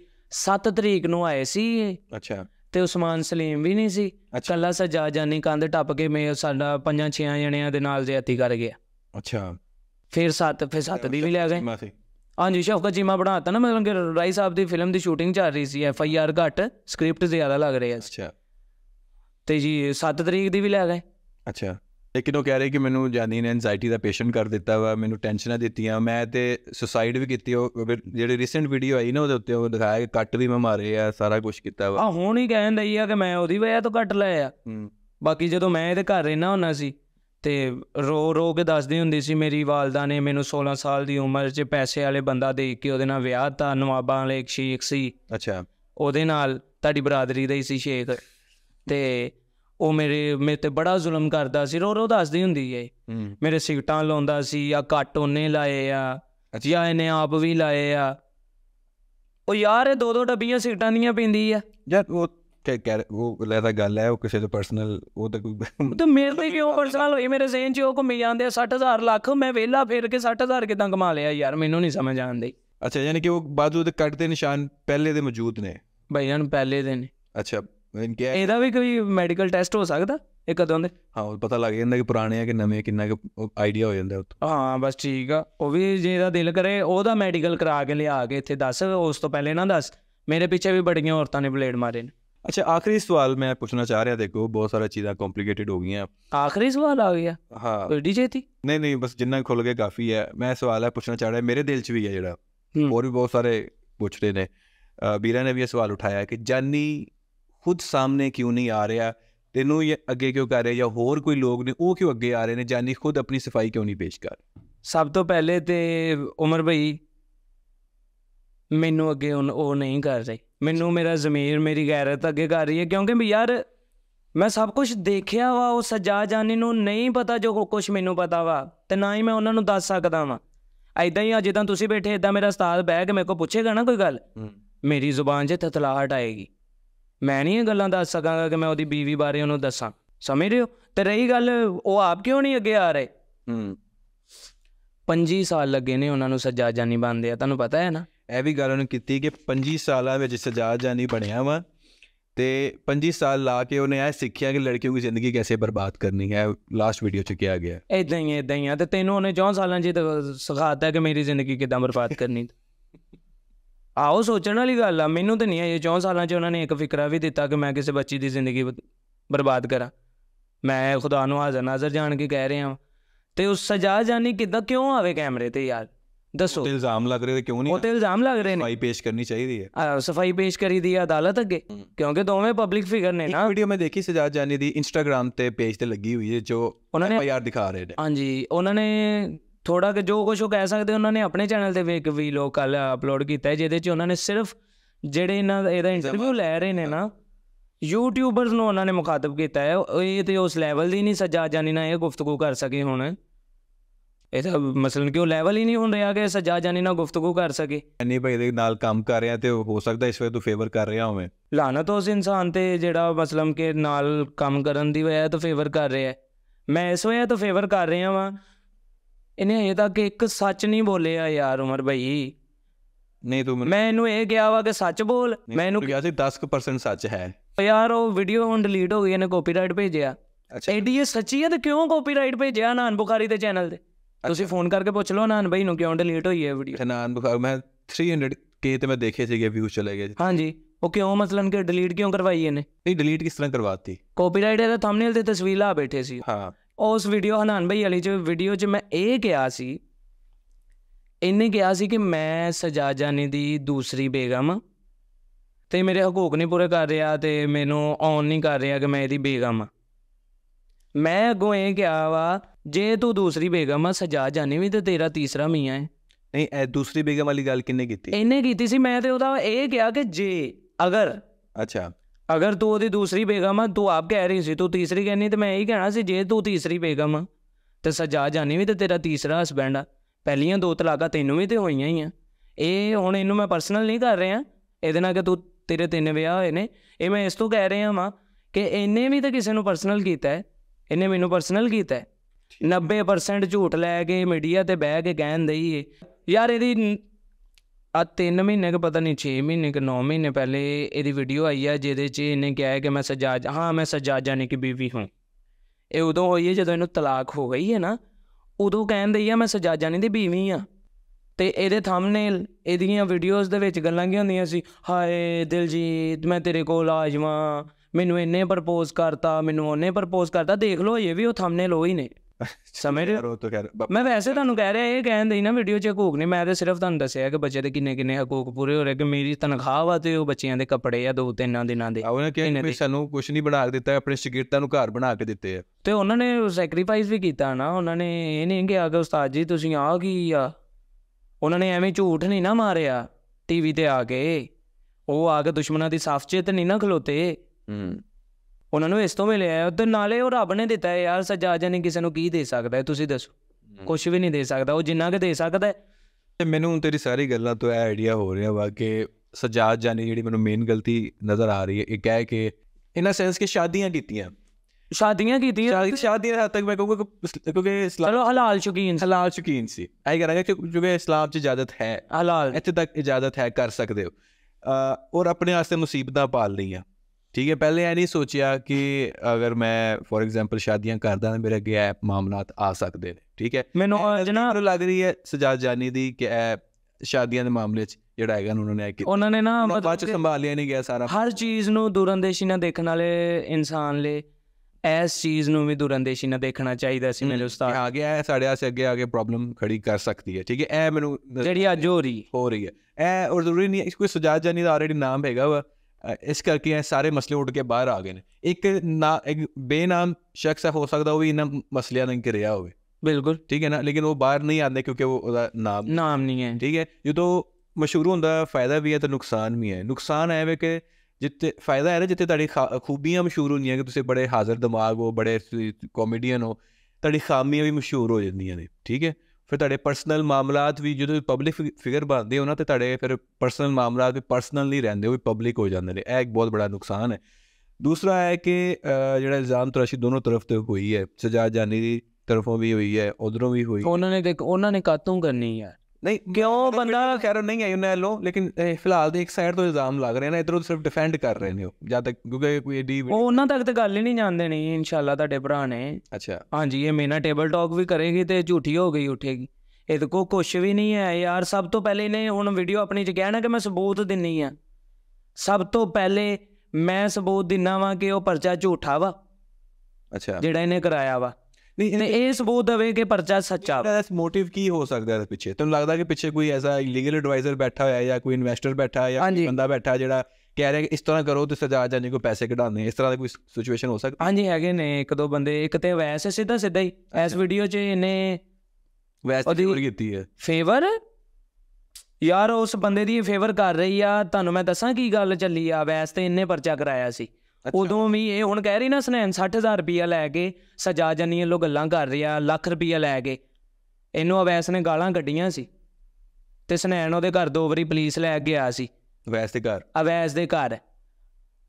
7 ਤਰੀਕ ਨੂੰ ਆਏ ਸੀ ਅੱਛਾ ਤੇ ਉਸਮਾਨ ਸਲੀਮ ਵੀ ਨਹੀਂ ਸੀ ਕੱਲਾ ਸਜਾ ਜਾਨੀ ਕੰਦ ਟੱਪ ਕੇ ਮੇ ਸਾਡਾ ਪੰਜਾਂ ਛਿਆਂ ਜਣਿਆਂ ਦੇ ਨਾਲ ਜ਼ਿਆਤੀ ਕਰ ਗਿਆ ਅੱਛਾ ਫਿਰ ਸੱਤ ਫਿਰ ਸੱਤ ਦੀ ਵੀ ਲੈ ਗਏ ਹਾਂਜੀ ਸ਼ੌਕਤ ਮਾ ਬਣਾਤਾ ਨਾ ਮਤਲਬ ਕਿ ਰਾਈ ਸਾਹਿਬ ਦੀ ਫਿਲਮ ਦੀ ਸ਼ੂਟਿੰਗ ਚੱਲ ਰਹੀ ਸੀ ਐਫ ਆਈ ਆਰ ਘਟ ਸਕ੍ਰਿਪਟ ਜ਼ਿਆਦਾ ਲੱਗ ਰਹੀ ਹੈ ਅੱਛਾ ਤੇ ਜੀ 7 ਤਰੀਕ ਦੀ ਵੀ ਲੈ ਗਏ ਅੱਛਾ ਲੇਕਿਨ ਉਹ ਕਹਿ ਰਹੇ ਕਿ ਮੈਨੂੰ ਜਾਨੀ ਨੇ ਐਂਜ਼ਾਈਟੀ ਦਾ ਪੇਸ਼ੈਂਟ ਕਰ ਦਿੱਤਾ ਵਾ ਮੈਨੂੰ ਟੈਨਸ਼ਨਾਂ ਦਿੱਤੀਆਂ ਮੈਂ ਤੇ ਸੁਸਾਈਡ ਵੀ ਕੀਤੀ ਉਹ ਜਿਹੜੇ ਰੀਸੈਂਟ ਵੀਡੀਓ ਆਈ ਨਾ ਉਹਦੇ ਉੱਤੇ ਉਹ ਦਿਖਾਇਆ ਕਿ ਕੱਟ ਵੀ ਮੈਂ ਮਾਰੇ ਆ ਸਾਰਾ ਕੁਝ ਕੀਤਾ ਵਾ ਆ ਹੁਣ ਹੀ ਕਹਿਣ ਲਈ ਆ ਕਿ ਮੈਂ ਉਹਦੀ ਵਜ੍ਹਾ ਤੋਂ ਕੱਟ ਲਿਆ ਆ ਬਾਕੀ ਜਦੋਂ ਮੈਂ ਇਹਦੇ ਘਰ ਰਹਿਣਾ ਹੁੰਦਾ ਸੀ ਤੇ ਰੋ ਰੋ ਕੇ ਦੱਸਦੀ ਹੁੰਦੀ ਸੀ ਮੇਰੀ ਵਾਲਦਾ ਨੇ ਮੈਨੂੰ 16 ਸਾਲ ਦੀ ਉਮਰ 'ਚ ਪੈਸੇ ਵਾਲੇ ਬੰਦਾ ਦੇਖ ਕੇ ਉਹਦੇ ਨਾਲ ਵਿਆਹ ਤਾਂ ਨਵਾਬਾਂ ਵਾਲੇ ਇੱਕ ਸ਼ੇਖ ਸੀ ਅੱਛਾ ਉਹਦੇ ਨਾਲ ਤੁਹਾਡੀ ਬਰਾਦਰੀ ਦਾ ਹੀ ਸੀ ਸ਼ੇਖ ਤੇ ਉਹ ਮੇਰੇ ਮੇਰੇ ਤੇ ਬੜਾ ਜ਼ੁਲਮ ਕਰਦਾ ਸੀ ਰੋ ਰੋ ਦੱਸਦੀ ਹੁੰਦੀ ਏ ਮੇਰੇ ਸਿਗਟਾਂ ਲਾਉਂਦਾ ਸੀ ਜਾਂ ਕੱਟ ਉਹਨੇ ਲਾਏ ਆ ਜਾਂ ਇਹਨੇ ਆਪ ਵੀ ਲਾਏ ਆ ਉਹ ਯਾਰ ਇਹ ਦੋ ਦੋ ਡੱਬੀਆਂ ਸਿਗਟਾਂ ਦੀਆਂ ਪੀਂਦੀ ਆ ਯਾਰ ਉਹ ਤੇ ਕਹਿ ਉਹ ਲੈਦਾ ਗੱਲ ਹੈ ਉਹ ਕਿਸੇ ਦਾ ਪਰਸਨਲ ਉਹ ਤਾਂ ਕੋਈ ਤੇ ਮੇਰੇ ਤੇ ਕਿਉਂ ਪਰਸਨਲ ਹੋਈ ਮੇਰੇ ਜ਼ਿਹਨ 'ਚ ਉਹ ਘੁੰਮੀ ਜਾਂਦੇ 60000 ਲੱਖ ਮੈਂ ਵੇਲਾ ਫੇਰ ਕੇ 60000 ਕਿਦਾਂ ਕਮਾ ਲਿਆ ਯਾਰ ਮੈਨੂੰ ਨਹੀਂ ਸਮਝ ਆਉਂਦੀ ਅੱਛਾ ਯਾਨੀ ਕਿ ਉਹ ਬਾਜੂ ਦੇ ਕੱਟ ਦੇ ਨਿਸ਼ਾਨ ਪਹਿਲੇ ਦੇ ਮੌਜੂਦ ਨੇ ਭਾਈ ਜਾਨ ਪਹਿਲੇ ਦੇ ਨੇ ਅੱਛਾ ਇਹਦਾ ਵੀ ਕੋਈ ਮੈਡੀਕਲ ਟੈਸਟ ਹੋ ਸਕਦਾ ਇਹ ਕਦੋਂ ਦੇ ਹਾਂ ਉਹ ਪਤਾ ਲੱਗ ਜਾਂਦਾ ਕਿ ਪੁਰਾਣੇ ਆ ਕਿ ਨਵੇਂ ਕਿੰਨਾ ਕਿ ਆਈਡੀਆ ਹੋ ਜਾਂਦਾ ਉੱਥੇ ਹਾਂ ਬਸ ਠੀਕ ਆ ਉਹ ਵੀ ਜੇ ਇਹਦਾ ਦਿਲ ਕਰੇ ਉਹਦਾ ਮੈਡੀਕਲ ਕਰਾ ਕੇ ਲਿਆ ਕੇ ਇੱਥੇ ਦੱਸ ਉਸ ਤੋਂ ਪਹਿਲੇ ਨਾ ਦੱਸ ਮੇਰੇ ਪਿੱਛੇ ਵੀ ਬੜੀਆਂ ਔਰਤਾਂ ਨੇ ਬਲੇਡ ਮਾਰੇ ਨੇ ਅੱਛਾ ਆਖਰੀ ਸਵਾਲ ਮੈਂ ਪੁੱਛਣਾ ਚਾਹ ਰਿਹਾ ਦੇਖੋ ਬਹੁਤ ਸਾਰਾ ਚੀਜ਼ਾਂ ਕੰਪਲਿਕੇਟਿਡ ਹੋ ਗਈਆਂ ਆਖਰੀ ਸਵਾਲ ਆ ਗਿਆ ਹਾਂ ਕੋਈ ਡੀਜੇ ਸੀ ਨਹੀਂ ਨਹੀਂ ਬਸ ਜਿੰਨਾ ਖੁੱਲ ਗਿਆ ਕਾਫੀ ਹੈ ਮੈਂ ਸਵਾਲ ਹੈ ਪੁੱਛਣਾ ਚਾਹ ਰਿਹਾ ਮੇਰੇ ਦਿਲ 'ਚ ਵੀ ਹੈ ਜਿਹੜਾ ਹੋਰ ਵੀ ਬਹੁਤ ਸਾਰੇ ਪੁੱਛ ਰਹੇ ਨੇ ਵੀਰਾਂ ਨੇ ਵੀ ਇਹ ਸਵਾਲ ਉਠਾਇਆ ਕਿ ਜਾਨੀ ਖੁਦ ਸਾਹਮਣੇ ਕਿਉਂ ਨਹੀਂ ਆ ਰਿਹਾ ਤੈਨੂੰ ਇਹ ਅੱਗੇ ਕਿਉਂ ਕਰ ਰਿਹਾ ਜਾਂ ਹੋਰ ਕੋਈ ਲੋਕ ਨੇ ਉਹ ਕਿਉਂ ਅੱਗੇ ਆ ਰਹੇ ਨੇ ਜਾਨੀ ਖੁਦ ਆਪਣੀ ਸਫਾਈ ਕਿਉਂ ਨਹੀਂ ਪੇਸ਼ ਕਰ ਸਭ ਤੋਂ ਪਹਿਲੇ ਤੇ ਉਮਰ ਭਾਈ ਮੈਨੂੰ ਅੱਗੇ ਉਹ ਨਹੀਂ ਕਰ ਰਹੀ ਮੈਨੂੰ ਮੇਰਾ ਜ਼ਮੀਰ ਮੇਰੀ ਗੈਰਤ ਅੱਗੇ ਕਰ ਰਹੀ ਹੈ ਕਿਉਂਕਿ ਵੀ ਯਾਰ ਮੈਂ ਸਭ ਕੁਝ ਦੇਖਿਆ ਵਾ ਉਹ ਸਜਾ ਜਾਨੀ ਨੂੰ ਨਹੀਂ ਪਤਾ ਜੋ ਕੁਝ ਮੈਨੂੰ ਪਤਾ ਵਾ ਤੇ ਨਾ ਹੀ ਮੈਂ ਉਹਨਾਂ ਨੂੰ ਦੱਸ ਸਕਦਾ ਵਾਂ ਐਦਾਂ ਹੀ ਜਿੱਦਾਂ ਤੁਸੀਂ ਬੈਠੇ ਐਦਾਂ ਮੇਰਾ ਉਸਤਾਦ ਬਹਿ ਕੇ ਮੇਰੇ ਕੋ ਪੁੱਛੇਗਾ ਨਾ ਕੋਈ ਗੱਲ ਮੇਰੀ ਜ਼ੁਬਾਨ 'ਚ ਤਤਲਾਹਟ ਆਏਗੀ ਮੈਂ ਨਹੀਂ ਇਹ ਗੱਲਾਂ ਦੱਸ ਸਕਾਂਗਾ ਕਿ ਮੈਂ ਉਹਦੀ بیوی ਬਾਰੇ ਉਹਨੂੰ ਦੱਸਾਂ ਸਮਝ ਰਹੇ ਹੋ ਤੇ ਰਹੀ ਗੱਲ ਉਹ ਆਪ ਕਿਉਂ ਨਹੀਂ ਅੱਗੇ ਆ ਰਹੇ ਹੂੰ 25 ਸਾਲ ਲੱਗੇ ਨੇ ਉਹਨਾਂ ਨੂੰ ਸਜ਼ਾ ਜਾਨੀ ਬੰਦੇ ਆ ਤੁਹਾਨੂੰ ਪਤਾ ਹੈ ਨਾ ਇਹ ਵੀ ਗੱਲ ਉਹਨੇ ਕੀਤੀ ਕਿ 25 ਸਾਲਾਂ ਵਿੱਚ ਸਜ਼ਾ ਜਾਨੀ ਬਣਿਆ ਵਾ ਤੇ 25 ਸਾਲ ਲਾ ਕੇ ਉਹਨੇ ਇਹ ਸਿੱਖਿਆ ਕਿ ਲੜਕੀਆਂ ਦੀ ਜ਼ਿੰਦਗੀ ਕਿਵੇਂ ਬਰਬਾਦ ਕਰਨੀ ਹੈ ਲਾਸਟ ਵੀਡੀਓ 'ਚ ਕਿਹਾ ਗਿਆ ਐਦਾਂ ਹੀ ਐਦਾਂ ਹੀ ਆ ਤੇ ਤੈਨੂੰ ਉਹਨੇ 4 ਸਾਲਾਂ ਜੀ ਸਿਖਾਤਾ ਕਿ ਮੇਰੀ ਜ਼ਿੰਦਗੀ ਕਿਦਾਂ ਬਰਬਾਦ ਕਰਨੀ ਆਓ ਸੋਚਣ ਵਾਲੀ ਗੱਲ ਆ ਮੈਨੂੰ ਤਾਂ ਨਹੀਂ ਇਹ 4 ਸਾਲਾਂ 'ਚ ਉਹਨਾਂ ਨੇ ਇੱਕ ਫਿਕਰਾ ਵੀ ਦਿੱਤਾ ਕਿ ਮੈਂ ਕਿਸੇ ਬੱਚੀ ਦੀ ਜ਼ਿੰਦਗੀ ਬਰਬਾਦ ਕਰਾਂ ਮੈਂ ਖੁਦਾ ਨੂੰ ਹਾਜ਼ਰ ਨਾਜ਼ਰ ਜਾਣ ਕੇ ਕਹਿ ਰਿਹਾ ਹਾਂ ਤੇ ਉਸ ਸਜ਼ਾ ਜਾਨੀ ਕਿਦਾਂ ਕਿਉਂ ਆਵੇ ਕੈਮਰੇ ਤੇ ਯਾਰ ਦੱਸੋ ਤੇ ਇਲਜ਼ਾਮ ਲੱਗ ਰਹੇ ਤੇ ਕਿਉਂ ਨਹੀਂ ਉਹ ਤੇ ਇਲਜ਼ਾਮ ਲੱਗ ਰਹੇ ਨੇ ਸਫਾਈ ਪੇਸ਼ ਕਰਨੀ ਚਾਹੀਦੀ ਹੈ ਸਫਾਈ ਪੇਸ਼ ਕਰੀ ਦੀ ਅਦਾਲਤ ਅੱਗੇ ਕਿਉਂਕਿ ਦੋਵੇਂ ਪਬਲਿਕ ਫਿਗਰ ਨੇ ਨਾ ਇੱਕ ਵੀਡੀਓ ਮੈਂ ਦੇਖੀ ਸਜਾ ਜਾਨੀ ਦੀ ਇੰਸਟਾਗ੍ਰam ਤੇ ਪੇਜ ਤੇ ਲੱਗੀ ਹੋਈ ਹੈ ਜੋ ਉਹਨਾਂ ਨੇ ਯਾਰ ਦਿਖਾ ਰਹੇ ਨੇ ਹਾਂਜੀ ਉਹਨਾਂ ਨੇ ਥੋੜਾ ਕਿ ਜੋ ਕੁਝ ਉਹ ਕਹਿ ਸਕਦੇ ਉਹਨਾਂ ਨੇ ਆਪਣੇ ਚੈਨਲ ਤੇ ਵੀ ਇੱਕ ਵੀਲੌਗ ਕੱਲ ਅਪਲੋਡ ਕੀਤਾ ਜਿਹਦੇ 'ਚ ਉਹਨਾਂ ਨੇ ਸਿਰਫ ਜਿਹੜੇ ਇਹਨਾਂ ਦਾ ਇਹਦਾ ਇੰਟਰਵਿਊ ਲੈ ਰਹੇ ਨੇ ਨਾ ਯੂਟਿਊਬਰਸ ਨੂੰ ਉਹਨਾਂ ਨੇ ਮੁਖਾਤਬ ਕੀਤਾ ਹੈ ਇਹ ਤੇ ਉਸ ਲੈਵਲ ਦੀ ਨਹੀਂ ਸਜਾ ਜਾਨੀ ਨਾ ਇਹ ਗੁਫ਼ਤਗੂ ਕਰ ਸਕੇ ਹੁਣ ਇਹ ਤਾਂ ਮਸਲਨ ਕਿ ਉਹ ਲੈਵਲ ਹੀ ਨਹੀਂ ਹੁਣ ਰਿਹਾ ਕਿ ਸਜਾ ਜਾਨੀ ਨਾ ਗੁਫ਼ਤਗੂ ਕਰ ਸਕੇ ਨਹੀਂ ਭਾਈ ਦੇ ਨਾਲ ਕੰਮ ਕਰ ਰਿਹਾ ਤੇ ਹੋ ਸਕਦਾ ਇਸ ਵੇਲੇ ਤੂੰ ਫੇਵਰ ਕਰ ਰਿਹਾ ਹੋਵੇਂ ਲਾਨਤ ਉਸ ਇਨਸਾਨ ਤੇ ਜਿਹੜਾ ਮਸਲਮ ਕੇ ਨਾਲ ਕੰਮ ਕਰਨ ਦੀ ਵਜ੍ਹਾ ਤੋਂ ਫੇਵਰ ਕਰ ਰਿਹਾ ਮੈਂ ਇਸ ਵੇ ਤਾਂ ਫੇਵਰ ਕਰ ਰਿਹਾ ਵਾਂ ਇਹਨੇ ਅਜੇ ਤੱਕ ਇੱਕ ਸੱਚ ਨਹੀਂ ਬੋਲਿਆ ਯਾਰ ਉਮਰ ਭਾਈ ਨਹੀਂ ਤੂੰ ਮੈਂ ਇਹਨੂੰ ਇਹ ਕਿਹਾ ਵਾ ਕਿ ਸੱਚ ਬੋਲ ਮੈਂ ਇਹਨੂੰ ਕਿਹਾ ਸੀ 10% ਸੱਚ ਹੈ ਯਾਰ ਉਹ ਵੀਡੀਓ ਹੁਣ ਡਿਲੀਟ ਹੋ ਗਈ ਇਹਨੇ ਕਾਪੀਰਾਈਟ ਭੇਜਿਆ ਅੱਛਾ ਐਡੀ ਇਹ ਸੱਚੀ ਹੈ ਤੇ ਕਿਉਂ ਕਾਪੀਰਾਈਟ ਭੇਜਿਆ ਨਾਨ ਬੁਖਾਰੀ ਦੇ ਚੈਨਲ ਤੇ ਤੁਸੀਂ ਫੋਨ ਕਰਕੇ ਪੁੱਛ ਲਓ ਨਾਨ ਭਾਈ ਨੂੰ ਕਿਉਂ ਡਿਲੀਟ ਹੋਈ ਹੈ ਵੀਡੀਓ ਨਾਨ ਬੁਖਾਰੀ ਮੈਂ 300k ਤੇ ਮੈਂ ਦੇਖੇ ਸੀਗੇ ਵਿਊਜ਼ ਚਲੇ ਗਏ ਹਾਂਜੀ ਉਹ ਕਿਉਂ ਮਸਲਨ ਕਿ ਡਿਲੀਟ ਕਿਉਂ ਕਰਵਾਈ ਇਹਨੇ ਨਹੀਂ ਡਿਲੀਟ ਕਿਸ ਤਰ੍ਹਾਂ ਕਰਵਾਤੀ ਕਾਪੀਰਾਈਟ ਇਹਦਾ ਥੰਬਨੇਲ ਤੇ ਤਸਵੀਰ ਲਾ ਬੈਠੇ ਸੀ ਹਾਂ ਉਸ ਵੀਡੀਓ ਹਨਾਨ ਭਾਈ ਵਾਲੀ ਚ ਵੀਡੀਓ ਚ ਮੈਂ ਇਹ ਕਿਹਾ ਸੀ ਇਹਨੇ ਕਿਹਾ ਸੀ ਕਿ ਮੈਂ ਸਜਾਜਾਨੇ ਦੀ ਦੂਸਰੀ ਬੇਗਮ ਤੇ ਮੇਰੇ ਹਕੂਕ ਨਹੀਂ ਪੂਰੇ ਕਰ ਰਿਹਾ ਤੇ ਮੈਨੂੰ ਔਨ ਨਹੀਂ ਕਰ ਰਿਹਾ ਕਿ ਮੈਂ ਇਹਦੀ ਬੇਗਮ ਆ ਮੈਂ ਅਗੋਂ ਇਹ ਕਿਹਾ ਵਾ ਜੇ ਤੂੰ ਦੂਸਰੀ ਬੇਗਮ ਆ ਸਜਾ ਜਾਣੀ ਵੀ ਤੇ ਤੇਰਾ ਤੀਸਰਾ ਮੀਆਂ ਹੈ ਨਹੀਂ ਇਹ ਦੂਸਰੀ ਬੇਗਮ ਵਾਲੀ ਗੱਲ ਕਿੰਨੇ ਕੀਤੀ ਇਹਨੇ ਕੀਤੀ ਸੀ ਮੈਂ ਤੇ ਉਹਦਾ ਇਹ ਕਿਹਾ ਕਿ ਜੇ ਅਗਰ ਅੱਛਾ ਅਗਰ ਤੂੰ ਉਹਦੀ ਦੂਸਰੀ ਬੇਗਮ ਆ ਤੂੰ ਆਪ ਕਹਿ ਰਹੀ ਸੀ ਤੂੰ ਤੀਸਰੀ ਕਹਿੰਨੀ ਤੇ ਮੈਂ ਇਹੀ ਕਹਿਣਾ ਸੀ ਜੇ ਤੂੰ ਤੀਸਰੀ ਬੇਗਮ ਆ ਤੇ ਸਜਾ ਜਾਣੀ ਵੀ ਤੇ ਤੇਰਾ ਤੀਸਰਾ ਹਸਬੰਡ ਆ ਪਹਿਲੀਆਂ ਦੋ ਤਲਾਕਾਂ ਤੈਨੂੰ ਵੀ ਤੇ ਹੋਈਆਂ ਹੀ ਆ ਇਹ ਹੁਣ ਇਹਨੂੰ ਮੈਂ ਪਰਸਨਲ ਨਹੀਂ ਕਰ ਰਿਹਾ ਇਹਦੇ ਨਾਲ ਕਿ ਤੂੰ ਤੇਰੇ ਤਿੰਨ ਵਿਆਹ ਹੋਏ ਨੇ ਇਹ ਮੈਂ ਇਸ ਤੋਂ ਕਹਿ ਰਿਹਾ ਹਾਂ ਕਿ ਇਹਨੇ ਵੀ ਤਾਂ ਕਿਸੇ ਨੂੰ ਪਰਸਨਲ ਕੀਤਾ ਹੈ ਇਹਨੇ ਮੈਨੂੰ ਪਰਸਨਲ ਕੀਤਾ ਹੈ 90% ਝੂਠ ਲੈ ਕੇ ਮੀਡੀਆ ਤੇ ਬਹਿ ਕੇ ਕਹਿਣ ਦਈਏ ਯਾਰ ਇਹਦੀ ਆ 3 ਮਹੀਨੇ ਕ ਪਤਾ ਨਹੀਂ 6 ਮਹੀਨੇ ਕ 9 ਮਹੀਨੇ ਪਹਿਲੇ ਇਹਦੀ ਵੀਡੀਓ ਆਈ ਆ ਜਿਹਦੇ 'ਚ ਇਹਨੇ ਕਿਹਾ ਕਿ ਮੈਂ ਸਜਾਜ ਹਾਂ ਮੈਂ ਸਜਾਜ ਜਾਨੀ ਕਿ ਬੀਵੀ ਹਾਂ ਇਹ ਉਦੋਂ ਹੋਈ ਹੈ ਜਦੋਂ ਇਹਨੂੰ ਤਲਾਕ ਹੋ ਗਈ ਹੈ ਨਾ ਉਦੋਂ ਕਹਿੰਦੇ ਆ ਮੈਂ ਸਜਾਜ ਜਾਨੀ ਦੀ ਬੀਵੀ ਆ ਤੇ ਇਹਦੇ ਥੰਬਨੇਲ ਇਹਦੀਆਂ ਵੀਡੀਓਜ਼ ਦੇ ਵਿੱਚ ਗੱਲਾਂ ਕੀ ਹੁੰਦੀਆਂ ਸੀ ਹਾਏ ਦਿਲਜੀਤ ਮੈਂ ਤੇਰੇ ਕੋਲ ਆ ਜਾਵਾਂ ਮੈਨੂੰ ਇਹਨੇ ਪ੍ਰਪੋਜ਼ ਕਰਤਾ ਮੈਨੂੰ ਉਹਨੇ ਪ੍ਰਪੋਜ਼ ਕਰਤਾ ਦੇਖ ਲਓ ਇਹ ਵੀ ਉਹ ਥੰਬਨੇਲ ਹੋਈ ਨੇ ਸਮਝ ਰਹੇ ਹੋ ਕਹਿ ਰਹੇ ਮੈਂ ਵੈਸੇ ਤੁਹਾਨੂੰ ਕਹਿ ਰਿਹਾ ਇਹ ਕਹਿੰਦੇ ਨਾ ਵੀਡੀਓ 'ਚ ਹਕੂਕ ਨਹੀਂ ਮੈਂ ਤਾਂ ਸਿਰਫ ਤੁਹਾਨੂੰ ਦੱਸਿਆ ਕਿ ਬੱਚੇ ਦੇ ਕਿੰਨੇ ਕਿੰਨੇ ਹਕੂਕ ਪੂਰੇ ਹੋ ਰਹੇ ਕਿ ਮੇਰੀ ਤਨਖਾਹ ਵਾ ਤੇ ਉਹ ਬੱਚਿਆਂ ਦੇ ਕੱਪੜੇ ਆ ਦੋ ਤਿੰਨਾਂ ਦਿਨਾਂ ਦੇ ਉਹਨੇ ਕਿਹਾ ਕਿ ਸਾਨੂੰ ਕੁਝ ਨਹੀਂ ਬਣਾ ਕੇ ਦਿੱਤਾ ਆਪਣੇ ਸ਼ਗਿਰਤਾ ਨੂੰ ਘਰ ਬਣਾ ਕੇ ਦਿੱਤੇ ਆ ਤੇ ਉਹਨਾਂ ਨੇ ਸੈਕਰੀਫਾਈਸ ਵੀ ਕੀਤਾ ਨਾ ਉਹਨਾਂ ਨੇ ਇਹ ਨਹੀਂ ਕਿ ਆਗੇ ਉਸਤਾਦ ਜੀ ਤੁਸੀਂ ਆ ਕੀ ਆ ਉਹਨਾਂ ਨੇ ਐਵੇਂ ਝੂਠ ਨਹੀਂ ਨਾ ਮਾਰਿਆ ਟੀਵੀ ਤੇ ਆ ਕੇ ਉਹ ਆ ਕੇ ਦੁਸ਼ਮਣਾਂ ਦੀ ਸਾਫ ਚੇਤ ਨਹੀਂ ਨਾ ਖਲੋਤੇ ਹੂੰ ਉਹਨਾਂ ਨੂੰ ਇਸ ਤੋਂ ਮਿਲਿਆ ਤੇ ਨਾਲੇ ਉਹ ਰੱਬ ਨੇ ਦਿੱਤਾ ਹੈ ਯਾਰ ਸਜਾ ਜਾਨੇ ਕਿਸੇ ਨੂੰ ਕੀ ਦੇ ਸਕਦਾ ਤੁਸੀਂ ਦੱਸੋ ਕੁਝ ਵੀ ਨਹੀਂ ਦੇ ਸਕਦਾ ਉਹ ਜਿੰਨਾ ਕਿ ਦੇ ਸਕਦਾ ਤੇ ਮੈਨੂੰ ਤੇਰੀ ਸਾਰੀ ਗੱਲਾਂ ਤੋਂ ਇਹ ਆਈਡੀਆ ਹੋ ਰਿਹਾ ਵਾ ਕਿ ਸਜਾਦ ਜਾਨੀ ਜਿਹੜੀ ਮੈਨੂੰ ਮੇਨ ਗਲਤੀ ਨਜ਼ਰ ਆ ਰਹੀ ਹੈ ਇਹ ਕਹਿ ਕੇ ਇਨ ਸੈਂਸ ਕਿ ਸ਼ਾਦੀਆਂ ਕੀਤੀਆਂ ਸ਼ਾਦੀਆਂ ਕੀਤੀਆਂ ਸ਼ਾਦੀਆਂ ਹੱਦ ਤੱਕ ਮੈਂ ਕਹੂੰਗਾ ਕਿਉਂਕਿ ਚਲੋ ਹਲਾਲ ਸ਼ੁਕੀਨ ਹਲਾਲ ਸ਼ੁਕੀਨ ਸੀ ਐ ਕਰਾਂਗਾ ਕਿ ਕਿਉਂਕਿ ਇਸਲਾਮ 'ਚ ਇਜਾਜ਼ਤ ਹੈ ਹਲਾਲ ਇੱਥੇ ਤੱਕ ਇਜਾਜ਼ਤ ਹੈ ਕਰ ਸਕਦੇ ਹੋ ਔਰ ਆਪਣੇ ਵਾਸਤੇ ਮੁਸੀਬਤਾਂ ਪਾਲ ਲਈਆਂ ਠੀਕ ਹੈ ਪਹਿਲੇ ਐ ਨਹੀਂ ਸੋਚਿਆ ਕਿ ਅਗਰ ਮੈਂ ਫੋਰ ਐਗਜ਼ਾਮਪਲ ਸ਼ਾਦੀਆਂ ਕਰਦਾ ਤਾਂ ਮੇਰੇ ਅੱਗੇ ਐਪ ਮਾਮਲਾਤ ਆ ਸਕਦੇ ਨੇ ਠੀਕ ਹੈ ਮੈਨੂੰ ਜਨਾ ਲੱਗ ਰਹੀ ਹੈ ਸਜਾਦ ਜਾਨੀ ਦੀ ਕਿ ਐ ਸ਼ਾਦੀਆਂ ਦੇ ਮਾਮਲੇ 'ਚ ਜਿਹੜਾ ਹੈਗਾ ਉਹਨਾਂ ਨੇ ਕਿ ਉਹਨਾਂ ਨੇ ਨਾ ਬਾਅਦ ਚ ਸੰਭਾਲਿਆ ਨਹੀਂ ਗਿਆ ਸਾਰਾ ਹਰ ਚੀਜ਼ ਨੂੰ ਦੂਰੰਦੇਸ਼ੀ ਨਾਲ ਦੇਖਣ ਵਾਲੇ ਇਨਸਾਨ ਲਈ ਐਸ ਚੀਜ਼ ਨੂੰ ਵੀ ਦੂਰੰਦੇਸ਼ੀ ਨਾਲ ਦੇਖਣਾ ਚਾਹੀਦਾ ਸੀ ਮੇਰੇ ਉਸਤਾਦ ਆ ਗਿਆ ਹੈ ਸਾਡੇ ਆਸੇ ਅੱਗੇ ਆ ਕੇ ਪ੍ਰੋਬਲਮ ਖੜੀ ਕਰ ਸਕਦੀ ਹੈ ਠੀਕ ਹੈ ਇਹ ਮੈਨੂੰ ਜਿਹੜੀ ਅੱਜ ਹੋ ਰਹੀ ਹੋ ਰਹੀ ਹੈ ਇਹ ਔਰ ਜ਼ਰੂਰੀ ਨਹੀਂ ਕੋਈ ਸਜਾਦ ਜਾਨੀ ਦਾ ਆਲਰੇਡੀ ਨਾਮ ਹੈਗਾ ਵਾ ਇਸ ਕਰਕੇ ਇਹ ਸਾਰੇ ਮਸਲੇ ਉੱਡ ਕੇ ਬਾਹਰ ਆ ਗਏ ਨੇ ਇੱਕ ਨਾ ਇੱਕ ਬੇਨਾਮ ਸ਼ਖਸ ਹੋ ਸਕਦਾ ਉਹ ਵੀ ਇਹਨਾਂ ਮਸਲਿਆਂ ਨਾਲ ਘਿਰਿਆ ਹੋਵੇ ਬਿਲਕੁਲ ਠੀਕ ਹੈ ਨਾ ਲੇਕਿਨ ਉਹ ਬਾਹਰ ਨਹੀਂ ਆਉਂਦੇ ਕਿਉਂਕਿ ਉਹ ਉਹਦਾ ਨਾਮ ਨਾਮ ਨਹੀਂ ਹੈ ਠੀਕ ਹੈ ਜਦੋਂ ਮਸ਼ਹੂਰ ਹੁੰਦਾ ਫਾਇਦਾ ਵੀ ਹੈ ਤੇ ਨੁਕਸਾਨ ਵੀ ਹੈ ਨੁਕਸਾਨ ਹੈ ਐਵੇਂ ਕਿ ਜਿੱਤੇ ਫਾਇਦਾ ਹੈ ਜਿੱਤੇ ਤੁਹਾਡੀ ਖੂਬੀਆਂ ਮਸ਼ਹੂਰ ਹੁੰਦੀਆਂ ਕਿ ਤੁਸੀਂ ਬੜੇ ਹਾਜ਼ਰ ਦਿਮਾਗ ਹੋ ਬੜੇ ਕਾਮੇਡੀਅਨ ਹੋ ਤੁਹਾਡੀ ਖਾਮੀਆਂ ਵੀ ਮਸ਼ਹੂਰ ਹੋ ਜਾਂਦੀਆਂ ਨੇ ਠੀਕ ਹੈ ਫਿਰ ਤੁਹਾਡੇ ਪਰਸਨਲ ਮਾਮਲਾਤ ਵੀ ਜਦੋਂ ਪਬਲਿਕ ਫਿਗਰ ਬਣਦੇ ਹੋ ਨਾ ਤੇ ਤੁਹਾਡੇ ਫਿਰ ਪਰਸਨਲ ਮਾਮਲਾਤ ਵੀ ਪਰਸਨਲੀ ਰਹਿੰਦੇ ਉਹ ਵੀ ਪਬਲਿਕ ਹੋ ਜਾਂਦੇ ਨੇ ਇਹ ਇੱਕ ਬਹੁਤ ਬੜਾ ਨੁਕਸਾਨ ਹੈ ਦੂਸਰਾ ਹੈ ਕਿ ਜਿਹੜਾ ਇਲਜ਼ਾਮ ਤਰਾਸ਼ੀ ਦੋਨੋਂ ਤਰਫ ਤੇ ਹੋਈ ਹੈ ਸਜ਼ਾ ਜਾਨੀ ਦੀ ਤਰਫੋਂ ਵੀ ਹੋਈ ਹੈ ਉਧਰੋਂ ਵੀ ਹੋਈ ਉਹਨਾਂ ਨੇ ਦੇਖ ਉਹਨਾਂ ਨੇ ਕਾਤੋਂ ਕਰਨੀ ਹੈ ਨਹੀਂ ਕਿਉਂ ਬੰਦਾ ਖੈਰ ਨਹੀਂ ਆਈ ਉਹਨੇ ਲੋ ਲੇਕਿਨ ਫਿਲਹਾਲ ਦੇ ਇੱਕ ਸਾਈਡ ਤੋਂ ਇਲਜ਼ਾਮ ਲੱਗ ਰਹੇ ਨੇ ਇਧਰੋਂ ਸਿਰਫ ਡਿਫੈਂਡ ਕਰ ਰਹੇ ਨੇ ਉਹ ਜਦ ਤੱਕ ਕਿਉਂਕਿ ਕੋਈ ਐਡੀ ਉਹ ਉਹਨਾਂ ਤੱਕ ਤਾਂ ਗੱਲ ਹੀ ਨਹੀਂ ਜਾਂਦੇ ਨਹੀਂ ਇਨਸ਼ਾਅੱਲਾ ਤੁਹਾਡੇ ਭਰਾ ਨੇ ਅੱਛਾ ਹਾਂਜੀ ਇਹ ਮੇਨਾ ਟੇਬਲ ਟਾਕ ਵੀ ਕਰੇਗੀ ਤੇ ਝੂਠੀ ਹੋ ਗਈ ਉੱਠੇਗੀ ਇਹਦੇ ਕੋ ਕੁਝ ਵੀ ਨਹੀਂ ਹੈ ਯਾਰ ਸਭ ਤੋਂ ਪਹਿਲੇ ਨੇ ਹੁਣ ਵੀਡੀਓ ਆਪਣੀ ਚ ਕਹਿਣਾ ਕਿ ਮੈਂ ਸਬੂਤ ਦਿੰਨੀ ਆ ਸਭ ਤੋਂ ਪਹਿਲੇ ਮੈਂ ਸਬੂਤ ਦਿਨਾ ਵਾਂ ਕਿ ਉਹ ਪਰਚਾ ਝੂਠਾ ਵਾ ਅੱਛਾ ਜਿਹੜਾ ਇਹਨੇ ਕਰਾਇਆ ਵਾ ਨਹੀਂ ਤੇ ਇਹ ਸਬੂਤ ਦੇਵੇ ਕਿ ਪਰਚਾ ਸੱਚਾ ਹੈ ਇਹਦਾ ਮੋਟਿਵ ਕੀ ਹੋ ਸਕਦਾ ਹੈ ਪਿੱਛੇ ਤੁਹਾਨੂੰ ਲੱਗਦਾ ਕਿ ਪਿੱਛੇ ਕੋਈ ਐਸਾ ਲੀਗਲ ਐਡਵਾਈਜ਼ਰ ਬੈਠਾ ਹੋਇਆ ਹੈ ਜਾਂ ਕੋਈ ਇਨਵੈਸਟਰ ਬੈਠਾ ਹੈ ਜਾਂ ਕੋਈ ਬੰਦਾ ਬੈਠਾ ਜਿਹੜਾ ਕਹਿ ਰਿਹਾ ਇਸ ਤਰ੍ਹਾਂ ਕਰੋ ਤੇ ਸਜ਼ਾ ਜਾਣੀ ਕੋ ਪੈਸੇ ਕਢਾਣੇ ਇਸ ਤਰ੍ਹਾਂ ਦਾ ਕੋਈ ਸਿਚੁਏਸ਼ਨ ਹੋ ਸਕਦਾ ਹਾਂਜੀ ਹੈਗੇ ਨੇ ਇੱਕ ਦੋ ਬੰਦੇ ਇੱਕ ਤੇ ਵੈਸੇ ਸਿੱਧਾ ਸਿੱਧਾ ਹੀ ਇਸ ਵੀਡੀਓ 'ਚ ਇਹਨੇ ਵੈਸੇ ਫੇਵਰ ਕੀਤੀ ਹੈ ਫੇਵਰ ਯਾਰ ਉਸ ਬੰਦੇ ਦੀ ਫੇਵਰ ਕਰ ਰਹੀ ਆ ਤੁਹਾਨੂੰ ਮੈਂ ਦੱਸਾਂ ਕੀ ਗੱਲ ਚੱਲੀ ਆ ਵੈਸੇ ਤੇ ਇਹਨੇ ਪਰਚਾ ਕਰਾਇਆ ਸੀ ਉਦੋਂ ਵੀ ਇਹ ਹੁਣ ਕਹਿ ਰਹੀ ਨਾ ਸਨੈਨ 60000 ਰੁਪਇਆ ਲੈ ਕੇ ਸਜਾ ਜਾਨੀ ਲੋ ਗੱਲਾਂ ਕਰ ਰਿਹਾ ਲੱਖ ਰੁਪਇਆ ਲੈ ਕੇ ਇਹਨੂੰ ਅਵੈਸ ਨੇ ਗਾਲਾਂ ਕੱਢੀਆਂ ਸੀ ਤੇ ਸਨੈਨ ਉਹਦੇ ਘਰ ਦੋ ਵਾਰੀ ਪੁਲਿਸ ਲੈ ਕੇ ਆ ਸੀ ਅਵੈਸ ਦੇ ਘਰ ਅਵੈਸ ਦੇ ਘਰ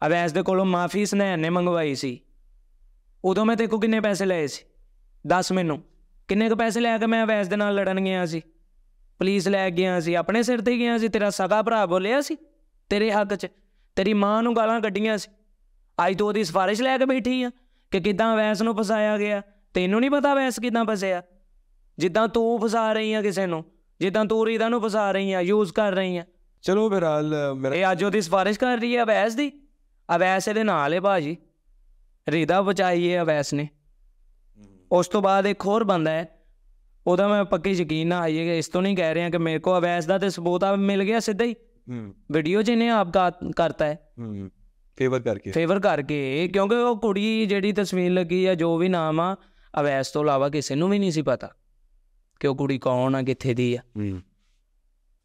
ਅਵੈਸ ਦੇ ਕੋਲੋਂ ਮਾਫੀ ਸਨੈਨ ਨੇ ਮੰਗਵਾਈ ਸੀ ਉਦੋਂ ਮੈਂ ਦੇਖੋ ਕਿੰਨੇ ਪੈਸੇ ਲਏ ਸੀ 10 ਮੈਨੂੰ ਕਿੰਨੇ ਕੁ ਪੈਸੇ ਲੈ ਕੇ ਮੈਂ ਅਵੈਸ ਦੇ ਨਾਲ ਲੜਨ ਗਿਆ ਸੀ ਪੁਲਿਸ ਲੈ ਗਿਆ ਸੀ ਆਪਣੇ ਸਿਰ ਤੇ ਗਿਆ ਸੀ ਤੇਰਾ ਸਗਾ ਭਰਾ ਬੋਲਿਆ ਸੀ ਤੇਰੇ ਹੱਕ 'ਚ ਤੇਰੀ ਮਾਂ ਨੂੰ ਗਾਲਾਂ ਕੱਢੀਆਂ ਸੀ ਅੱਜ ਤੂੰ ਉਹਦੀ ਸਿਫਾਰਿਸ਼ ਲੈ ਕੇ ਬੈਠੀ ਆ ਕਿ ਕਿਦਾਂ ਵੈਸ ਨੂੰ ਫਸਾਇਆ ਗਿਆ ਤੈਨੂੰ ਨਹੀਂ ਪਤਾ ਵੈਸ ਕਿਦਾਂ ਫਸਿਆ ਜਿੱਦਾਂ ਤੂੰ ਫਸਾ ਰਹੀ ਆ ਕਿਸੇ ਨੂੰ ਜਿੱਦਾਂ ਤੂੰ ਰੀਦਾ ਨੂੰ ਫਸਾ ਰਹੀ ਆ ਯੂਜ਼ ਕਰ ਰਹੀ ਆ ਚਲੋ ਹਾਲ ਮੇਰਾ ਇਹ ਅੱਜ ਉਹਦੀ ਸਿਫਾਰਿਸ਼ ਕਰ ਰਹੀ ਆ ਵੈਸ ਦੀ ਆ ਵੈਸ ਇਹਦੇ ਨਾਲ ਹੈ ਬਾਜੀ ਰੀਦਾ ਬਚਾਈਏ ਅਵੈਸ ਨੇ ਉਸ ਤੋਂ ਬਾਅਦ ਇੱਕ ਹੋਰ ਬੰਦਾ ਹੈ ਉਹਦਾ ਮੈਂ ਪੱਕੀ ਯਕੀਨ ਨਾ ਆਈਏਗਾ ਇਸ ਤੋਂ ਨਹੀਂ ਕਹਿ ਰਿਹਾ ਕਿ ਮੇਰੇ ਕੋ ਅਵੈਸ ਦਾ ਤੇ ਸਬੂਤ ਆ ਮਿਲ ਗਿਆ ਸਿੱਧਾ ਹੀ ਵੀਡੀਓ ਜਿਹਨੇ ਆਪ ਦਾ ਕਰਤਾ ਹੈ ਫੇਵਰ ਕਰਕੇ ਫੇਵਰ ਕਰਕੇ ਕਿਉਂਕਿ ਉਹ ਕੁੜੀ ਜਿਹੜੀ ਤਸਵੀਰ ਲੱਗੀ ਆ ਜੋ ਵੀ ਨਾਮ ਆ ਅਵੈਸ ਤੋਂ ਇਲਾਵਾ ਕਿਸੇ ਨੂੰ ਵੀ ਨਹੀਂ ਸੀ ਪਤਾ ਕਿ ਉਹ ਕੁੜੀ ਕੌਣ ਆ ਕਿੱਥੇ ਦੀ ਆ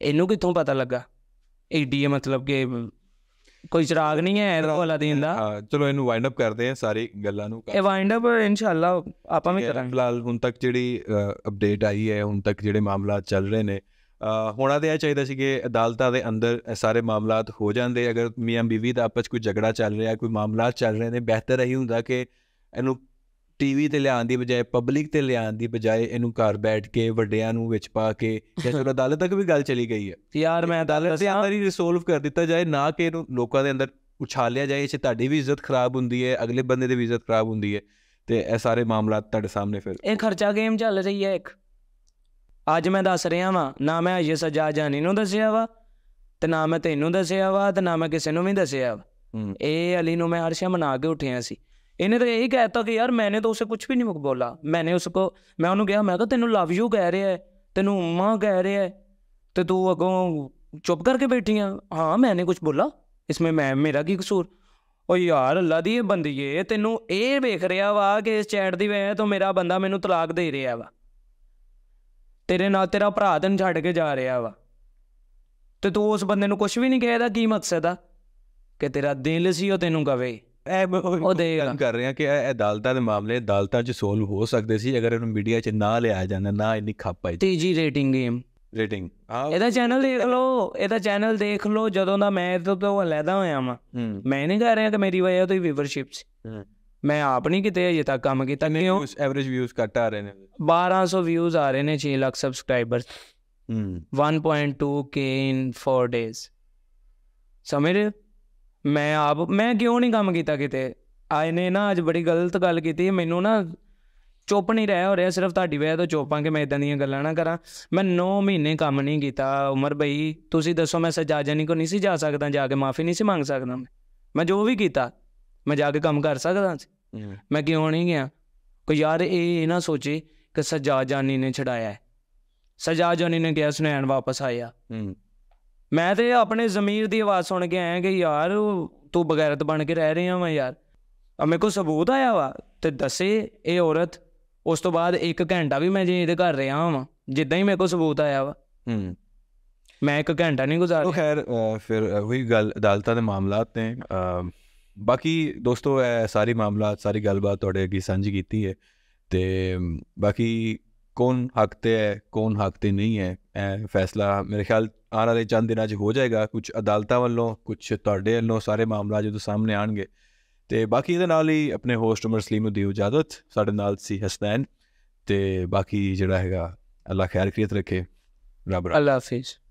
ਇਹਨੂੰ ਕਿੱਥੋਂ ਪਤਾ ਲੱਗਾ ਏਡੀ ਮਤਲਬ ਕਿ ਕੋਈ ਚਰਾਗ ਨਹੀਂ ਹੈ ਵਾਲਾ ਦਿਨ ਦਾ ਹਾਂ ਚਲੋ ਇਹਨੂੰ ਵਾਈਂਡ ਅਪ ਕਰਦੇ ਆ ਸਾਰੀ ਗੱਲਾਂ ਨੂੰ ਇਹ ਵਾਈਂਡ ਅਪ ਇਨਸ਼ਾਅੱਲਾ ਆਪਾਂ ਵੀ ਕਰਾਂਗੇ ਫਿਲਹਾਲ ਹੁਣ ਤੱਕ ਜਿਹੜੀ ਅਪਡੇਟ ਆਈ ਹੈ ਹੁਣ ਤੱਕ ਜਿਹੜੇ ਮਾਮਲਾ ਚੱਲ ਰਹੇ ਨੇ ਹੋਣਾ ਤੇ ਇਹ ਚਾਹੀਦਾ ਸੀ ਕਿ ਅਦਾਲਤਾਂ ਦੇ ਅੰਦਰ ਸਾਰੇ ਮਾਮਲੇ ਹੋ ਜਾਂਦੇ ਅਗਰ ਮੀਆਂ ਬੀਵੀ ਦਾ ਆਪਸ ਕੋਈ ਝਗੜਾ ਚੱਲ ਰਿਹਾ ਕੋਈ ਮਾਮਲਾ ਚੱਲ ਰਹੇ ਨੇ ਬਿਹਤਰ ਹੀ ਹੁੰਦਾ ਕਿ ਇਹਨੂੰ ਟੀਵੀ ਤੇ ਲਿਆਉਣ ਦੀ ਬਜਾਏ ਪਬਲਿਕ ਤੇ ਲਿਆਉਣ ਦੀ ਬਜਾਏ ਇਹਨੂੰ ਘਰ ਬੈਠ ਕੇ ਵੱਡਿਆਂ ਨੂੰ ਵਿੱਚ ਪਾ ਕੇ ਜਾਂ ਚਲੋ ਅਦਾਲਤ ਤੱਕ ਵੀ ਗੱਲ ਚਲੀ ਗਈ ਹੈ ਯਾਰ ਮੈਂ ਅਦਾਲਤ ਦੇ ਅੰਦਰ ਹੀ ਰਿਸੋਲਵ ਕਰ ਦਿੱਤਾ ਜਾਏ ਨਾ ਕਿ ਇਹਨੂੰ ਲੋਕਾਂ ਦੇ ਅੰਦਰ ਉਛਾਲਿਆ ਜਾਏ ਜੇ ਤੁਹਾਡੀ ਵੀ ਇੱਜ਼ਤ ਖਰਾਬ ਹੁੰਦੀ ਹੈ ਅਗਲੇ ਬੰਦੇ ਦੀ ਵੀ ਇੱਜ਼ਤ ਖਰਾਬ ਹੁੰਦੀ ਹੈ ਤੇ ਇਹ ਸਾਰੇ ਮਾਮਲੇ ਤੁਹਾਡੇ ਸਾਹਮਣੇ ਫਿਰ ਇਹ ਖਰਚਾ ਗੇਮ ਚੱਲ ਰਹੀ ਹੈ ਇੱਕ ਅੱਜ ਮੈਂ ਦੱਸ ਰਿਹਾ ਵਾਂ ਨਾ ਮੈਂ ਅਜੇ ਸਜਾ ਜਾਨੀ ਨੂੰ ਦੱਸਿਆ ਵਾ ਤੇ ਨਾ ਮੈਂ ਤੈਨੂੰ ਦੱਸਿਆ ਵਾ ਤੇ ਨਾ ਮੈਂ ਕਿਸੇ ਨੂੰ ਵੀ ਦੱਸਿਆ ਵਾ ਇਹ ਅਲੀ ਨੂੰ ਮੈਂ ਹਰਸ਼ਾ ਮਨਾ ਕੇ ਉੱਠਿਆ ਸੀ ਇਹਨੇ ਤਾਂ ਇਹੀ ਕਹਿਤਾ ਕਿ ਯਾਰ ਮੈਨੇ ਤਾਂ ਉਸੇ ਕੁਝ ਵੀ ਨਹੀਂ ਬੋਲਾ ਮੈਨੇ ਉਸ ਕੋ ਮੈਂ ਉਹਨੂੰ ਕਿਹਾ ਮੈਂ ਕਿਹਾ ਤੈਨੂੰ ਲਵ ਯੂ ਕਹਿ ਰਿਹਾ ਤੈਨੂੰ ਮਾਂ ਕਹਿ ਰਿਹਾ ਤੇ ਤੂੰ ਅਗੋਂ ਚੁੱਪ ਕਰਕੇ ਬੈਠੀ ਆ ਹਾਂ ਮੈਨੇ ਕੁਝ ਬੋਲਾ ਇਸਮੇ ਮੈਂ ਮੇਰਾ ਕੀ ਕਸੂਰ ਓ ਯਾਰ ਅੱਲਾ ਦੀ ਇਹ ਬੰਦੀਏ ਤੈਨੂੰ ਇਹ ਵੇਖ ਰਿਹਾ ਵਾ ਕਿ ਇਸ ਚੈਟ ਦੀ ਵਜ੍ਹਾ ਤੋਂ ਮੇਰਾ ਬੰਦਾ ਮੈਨੂੰ ਤਲਾਕ ਦੇ ਰਿਹਾ ਵਾ ਤੇਰੇ ਨਾਲ ਤੇਰਾ ਭਰਾ ਤੈਨੂੰ ਛੱਡ ਕੇ ਜਾ ਰਿਹਾ ਵਾ ਤੇ ਤੂੰ ਉਸ ਬੰਦੇ ਨੂੰ ਕੁਝ ਵੀ ਨਹੀਂ ਕਹਿਦਾ ਕੀ ਮਕਸਦ ਆ ਕਿ ਤੇਰਾ ਦਿਲ ਸੀ ਉਹ ਤੈਨੂੰ ਕਵੇ ਉਹ ਦੇ ਕਰ ਰਹੇ ਆ ਕਿ ਇਹ ਅਦਾਲਤਾਂ ਦੇ ਮਾਮਲੇ ਅਦਾਲਤਾਂ 'ਚ ਸੋਲਵ ਹੋ ਸਕਦੇ ਸੀ ਅਗਰ ਇਹਨੂੰ ਮੀਡੀਆ 'ਚ ਨਾ ਲਿਆ ਜਾਂਦਾ ਨਾ ਇੰਨੀ ਖੱਪ ਆਈ ਤੀਜੀ ਰੇਟਿੰਗ ਗੇਮ ਰੇਟਿੰਗ ਇਹਦਾ ਚੈਨਲ ਦੇਖ ਲਓ ਇਹਦਾ ਚੈਨਲ ਦੇਖ ਲਓ ਜਦੋਂ ਦਾ ਮੈਂ ਤੋਂ ਤੋਂ ਅਲੱਗਾ ਹੋਇਆ ਮੈਂ ਨਹੀਂ ਕਰ ਰਿਹਾ ਕਿ ਮੇਰੀ ਵਜ੍ਹਾ ਤੋਂ ਹੀ ਵਿਊਵਰਸ਼ਿਪ ਸੀ ਮੈਂ ਆਪ ਨਹੀਂ ਕਿਤੇ ਅਜੇ ਤੱਕ ਕੰਮ ਕੀਤਾ ਨਹੀਂ ਉਸ ਐਵਰੇਜ ਵਿਊਜ਼ ਘਟਾ ਆ ਰਹੇ ਨੇ 1200 ਵਿਊਜ਼ ਆ ਰਹੇ ਨੇ 6 ਲੱਖ ਸਬਸਕ੍ਰਾਈਬਰਸ ਹਮ 1.2k ਇਨ 4 ਡੇਜ਼ ਸਮਝ ਮੈਂ ਆਪ ਮੈਂ ਕਿਉਂ ਨਹੀਂ ਕੰਮ ਕੀਤਾ ਕਿਤੇ ਆਏ ਨੇ ਨਾ ਅੱਜ ਬੜੀ ਗਲਤ ਗੱਲ ਕੀਤੀ ਮੈਨੂੰ ਨਾ ਚੁੱਪ ਨਹੀਂ ਰਹਿ ਹੋ ਰਿਹਾ ਸਿਰਫ ਤੁਹਾਡੀ ਵਜ੍ਹਾ ਤੋਂ ਚੁੱਪਾਂ ਕਿ ਮੈਂ ਇਦਾਂ ਦੀਆਂ ਗੱਲਾਂ ਨਾ ਕਰਾਂ ਮੈਂ 9 ਮਹੀਨੇ ਕੰਮ ਨਹੀਂ ਕੀਤਾ ਉਮਰ ਬਈ ਤੁਸੀਂ ਦੱਸੋ ਮੈਂ ਸਜਾਜਾ ਨਹੀਂ ਕੋ ਨਹੀਂ ਸੀ ਜਾ ਸਕਦਾ ਜਾ ਕੇ ਮਾਫੀ ਨਹੀਂ ਸੀ ਮੰਗ ਸਕਦਾ ਮੈਂ ਮੈਂ ਜੋ ਵੀ ਕੀਤਾ ਮੈਂ ਜਾ ਕੇ ਕੰਮ ਕਰ ਸਕਦਾ ਸੀ ਮੈਂ ਕਿਉਂ ਨਹੀਂ ਗਿਆ ਕੋਈ ਯਾਰ ਇਹ ਨਾ ਸੋਚੇ ਕਿ ਸਜਾ ਜਾਨੀ ਨੇ ਛਡਾਇਆ ਹੈ ਸਜਾ ਜਾਨੀ ਨੇ ਕਿਹਾ ਸੁਨੈਣ ਵਾਪਸ ਆਇਆ ਮੈਂ ਤੇ ਆਪਣੇ ਜ਼ਮੀਰ ਦੀ ਆਵਾਜ਼ ਸੁਣ ਕੇ ਆਇਆ ਕਿ ਯਾਰ ਤੂੰ ਬਗੈਰਤ ਬਣ ਕੇ ਰਹਿ ਰਿਹਾ ਵਾ ਯਾਰ ਆ ਮੇਰੇ ਕੋ ਸਬੂਤ ਆਇਆ ਵਾ ਤੇ ਦੱਸੇ ਇਹ ਔਰਤ ਉਸ ਤੋਂ ਬਾਅਦ 1 ਘੰਟਾ ਵੀ ਮੈਂ ਜੇ ਇਹਦੇ ਘਰ ਰਿਹਾ ਹਾਂ ਜਿੱਦਾਂ ਹੀ ਮੇਰੇ ਕੋ ਸਬੂਤ ਆਇਆ ਵਾ ਮੈਂ 1 ਘੰਟਾ ਨਹੀਂ ਗੁਜ਼ਾਰਿਆ ਉਹ ਖੈਰ ਫਿਰ ਉਹੀ ਗੱਲ ਅਦਾਲਤਾਂ ਦੇ ਮਾਮਲਾਤ ਨੇ ਬਾਕੀ ਦੋਸਤੋ ਇਹ ਸਾਰੀ ਮਾਮਲਾਤ ਸਾਰੀ ਗੱਲਬਾਤ ਤੁਹਾਡੇ ਅੱਗੇ ਸਾਂਝੀ ਕੀਤੀ ਹੈ ਤੇ ਬਾਕੀ ਕੌਣ ਹੱਕ ਤੇ ਹੈ ਕੌਣ ਹੱਕ ਤੇ ਨਹੀਂ ਹੈ ਇਹ ਫੈਸਲਾ ਮੇਰੇ ਖਿਆਲ ਆਉਣ ਵਾਲੇ ਚੰਦ ਦਿਨਾਂ 'ਚ ਹੋ ਜਾਏਗਾ ਕੁਝ ਅਦਾਲਤਾਂ ਵੱਲੋਂ ਕੁਝ ਤੁਹਾਡੇ ਵੱਲੋਂ ਸਾਰੇ ਮਾਮਲਾ ਜਦੋਂ ਸਾਹਮਣੇ ਆਣਗੇ ਤੇ ਬਾਕੀ ਇਹਦੇ ਨਾਲ ਹੀ ਆਪਣੇ ਹੋਸਟ ਉਮਰ ਸਲੀਮ ਨੂੰ ਦਿਓ ਇਜਾਜ਼ਤ ਸਾਡੇ ਨਾਲ ਸੀ ਹਸਨੈਨ ਤੇ ਬਾਕੀ ਜਿਹੜਾ ਹੈਗਾ ਅੱਲਾ ਖੈਰ ਕਰੀਤ ਰੱਖੇ ਰੱਬ ਅੱਲਾ ਹਾਫਿਜ਼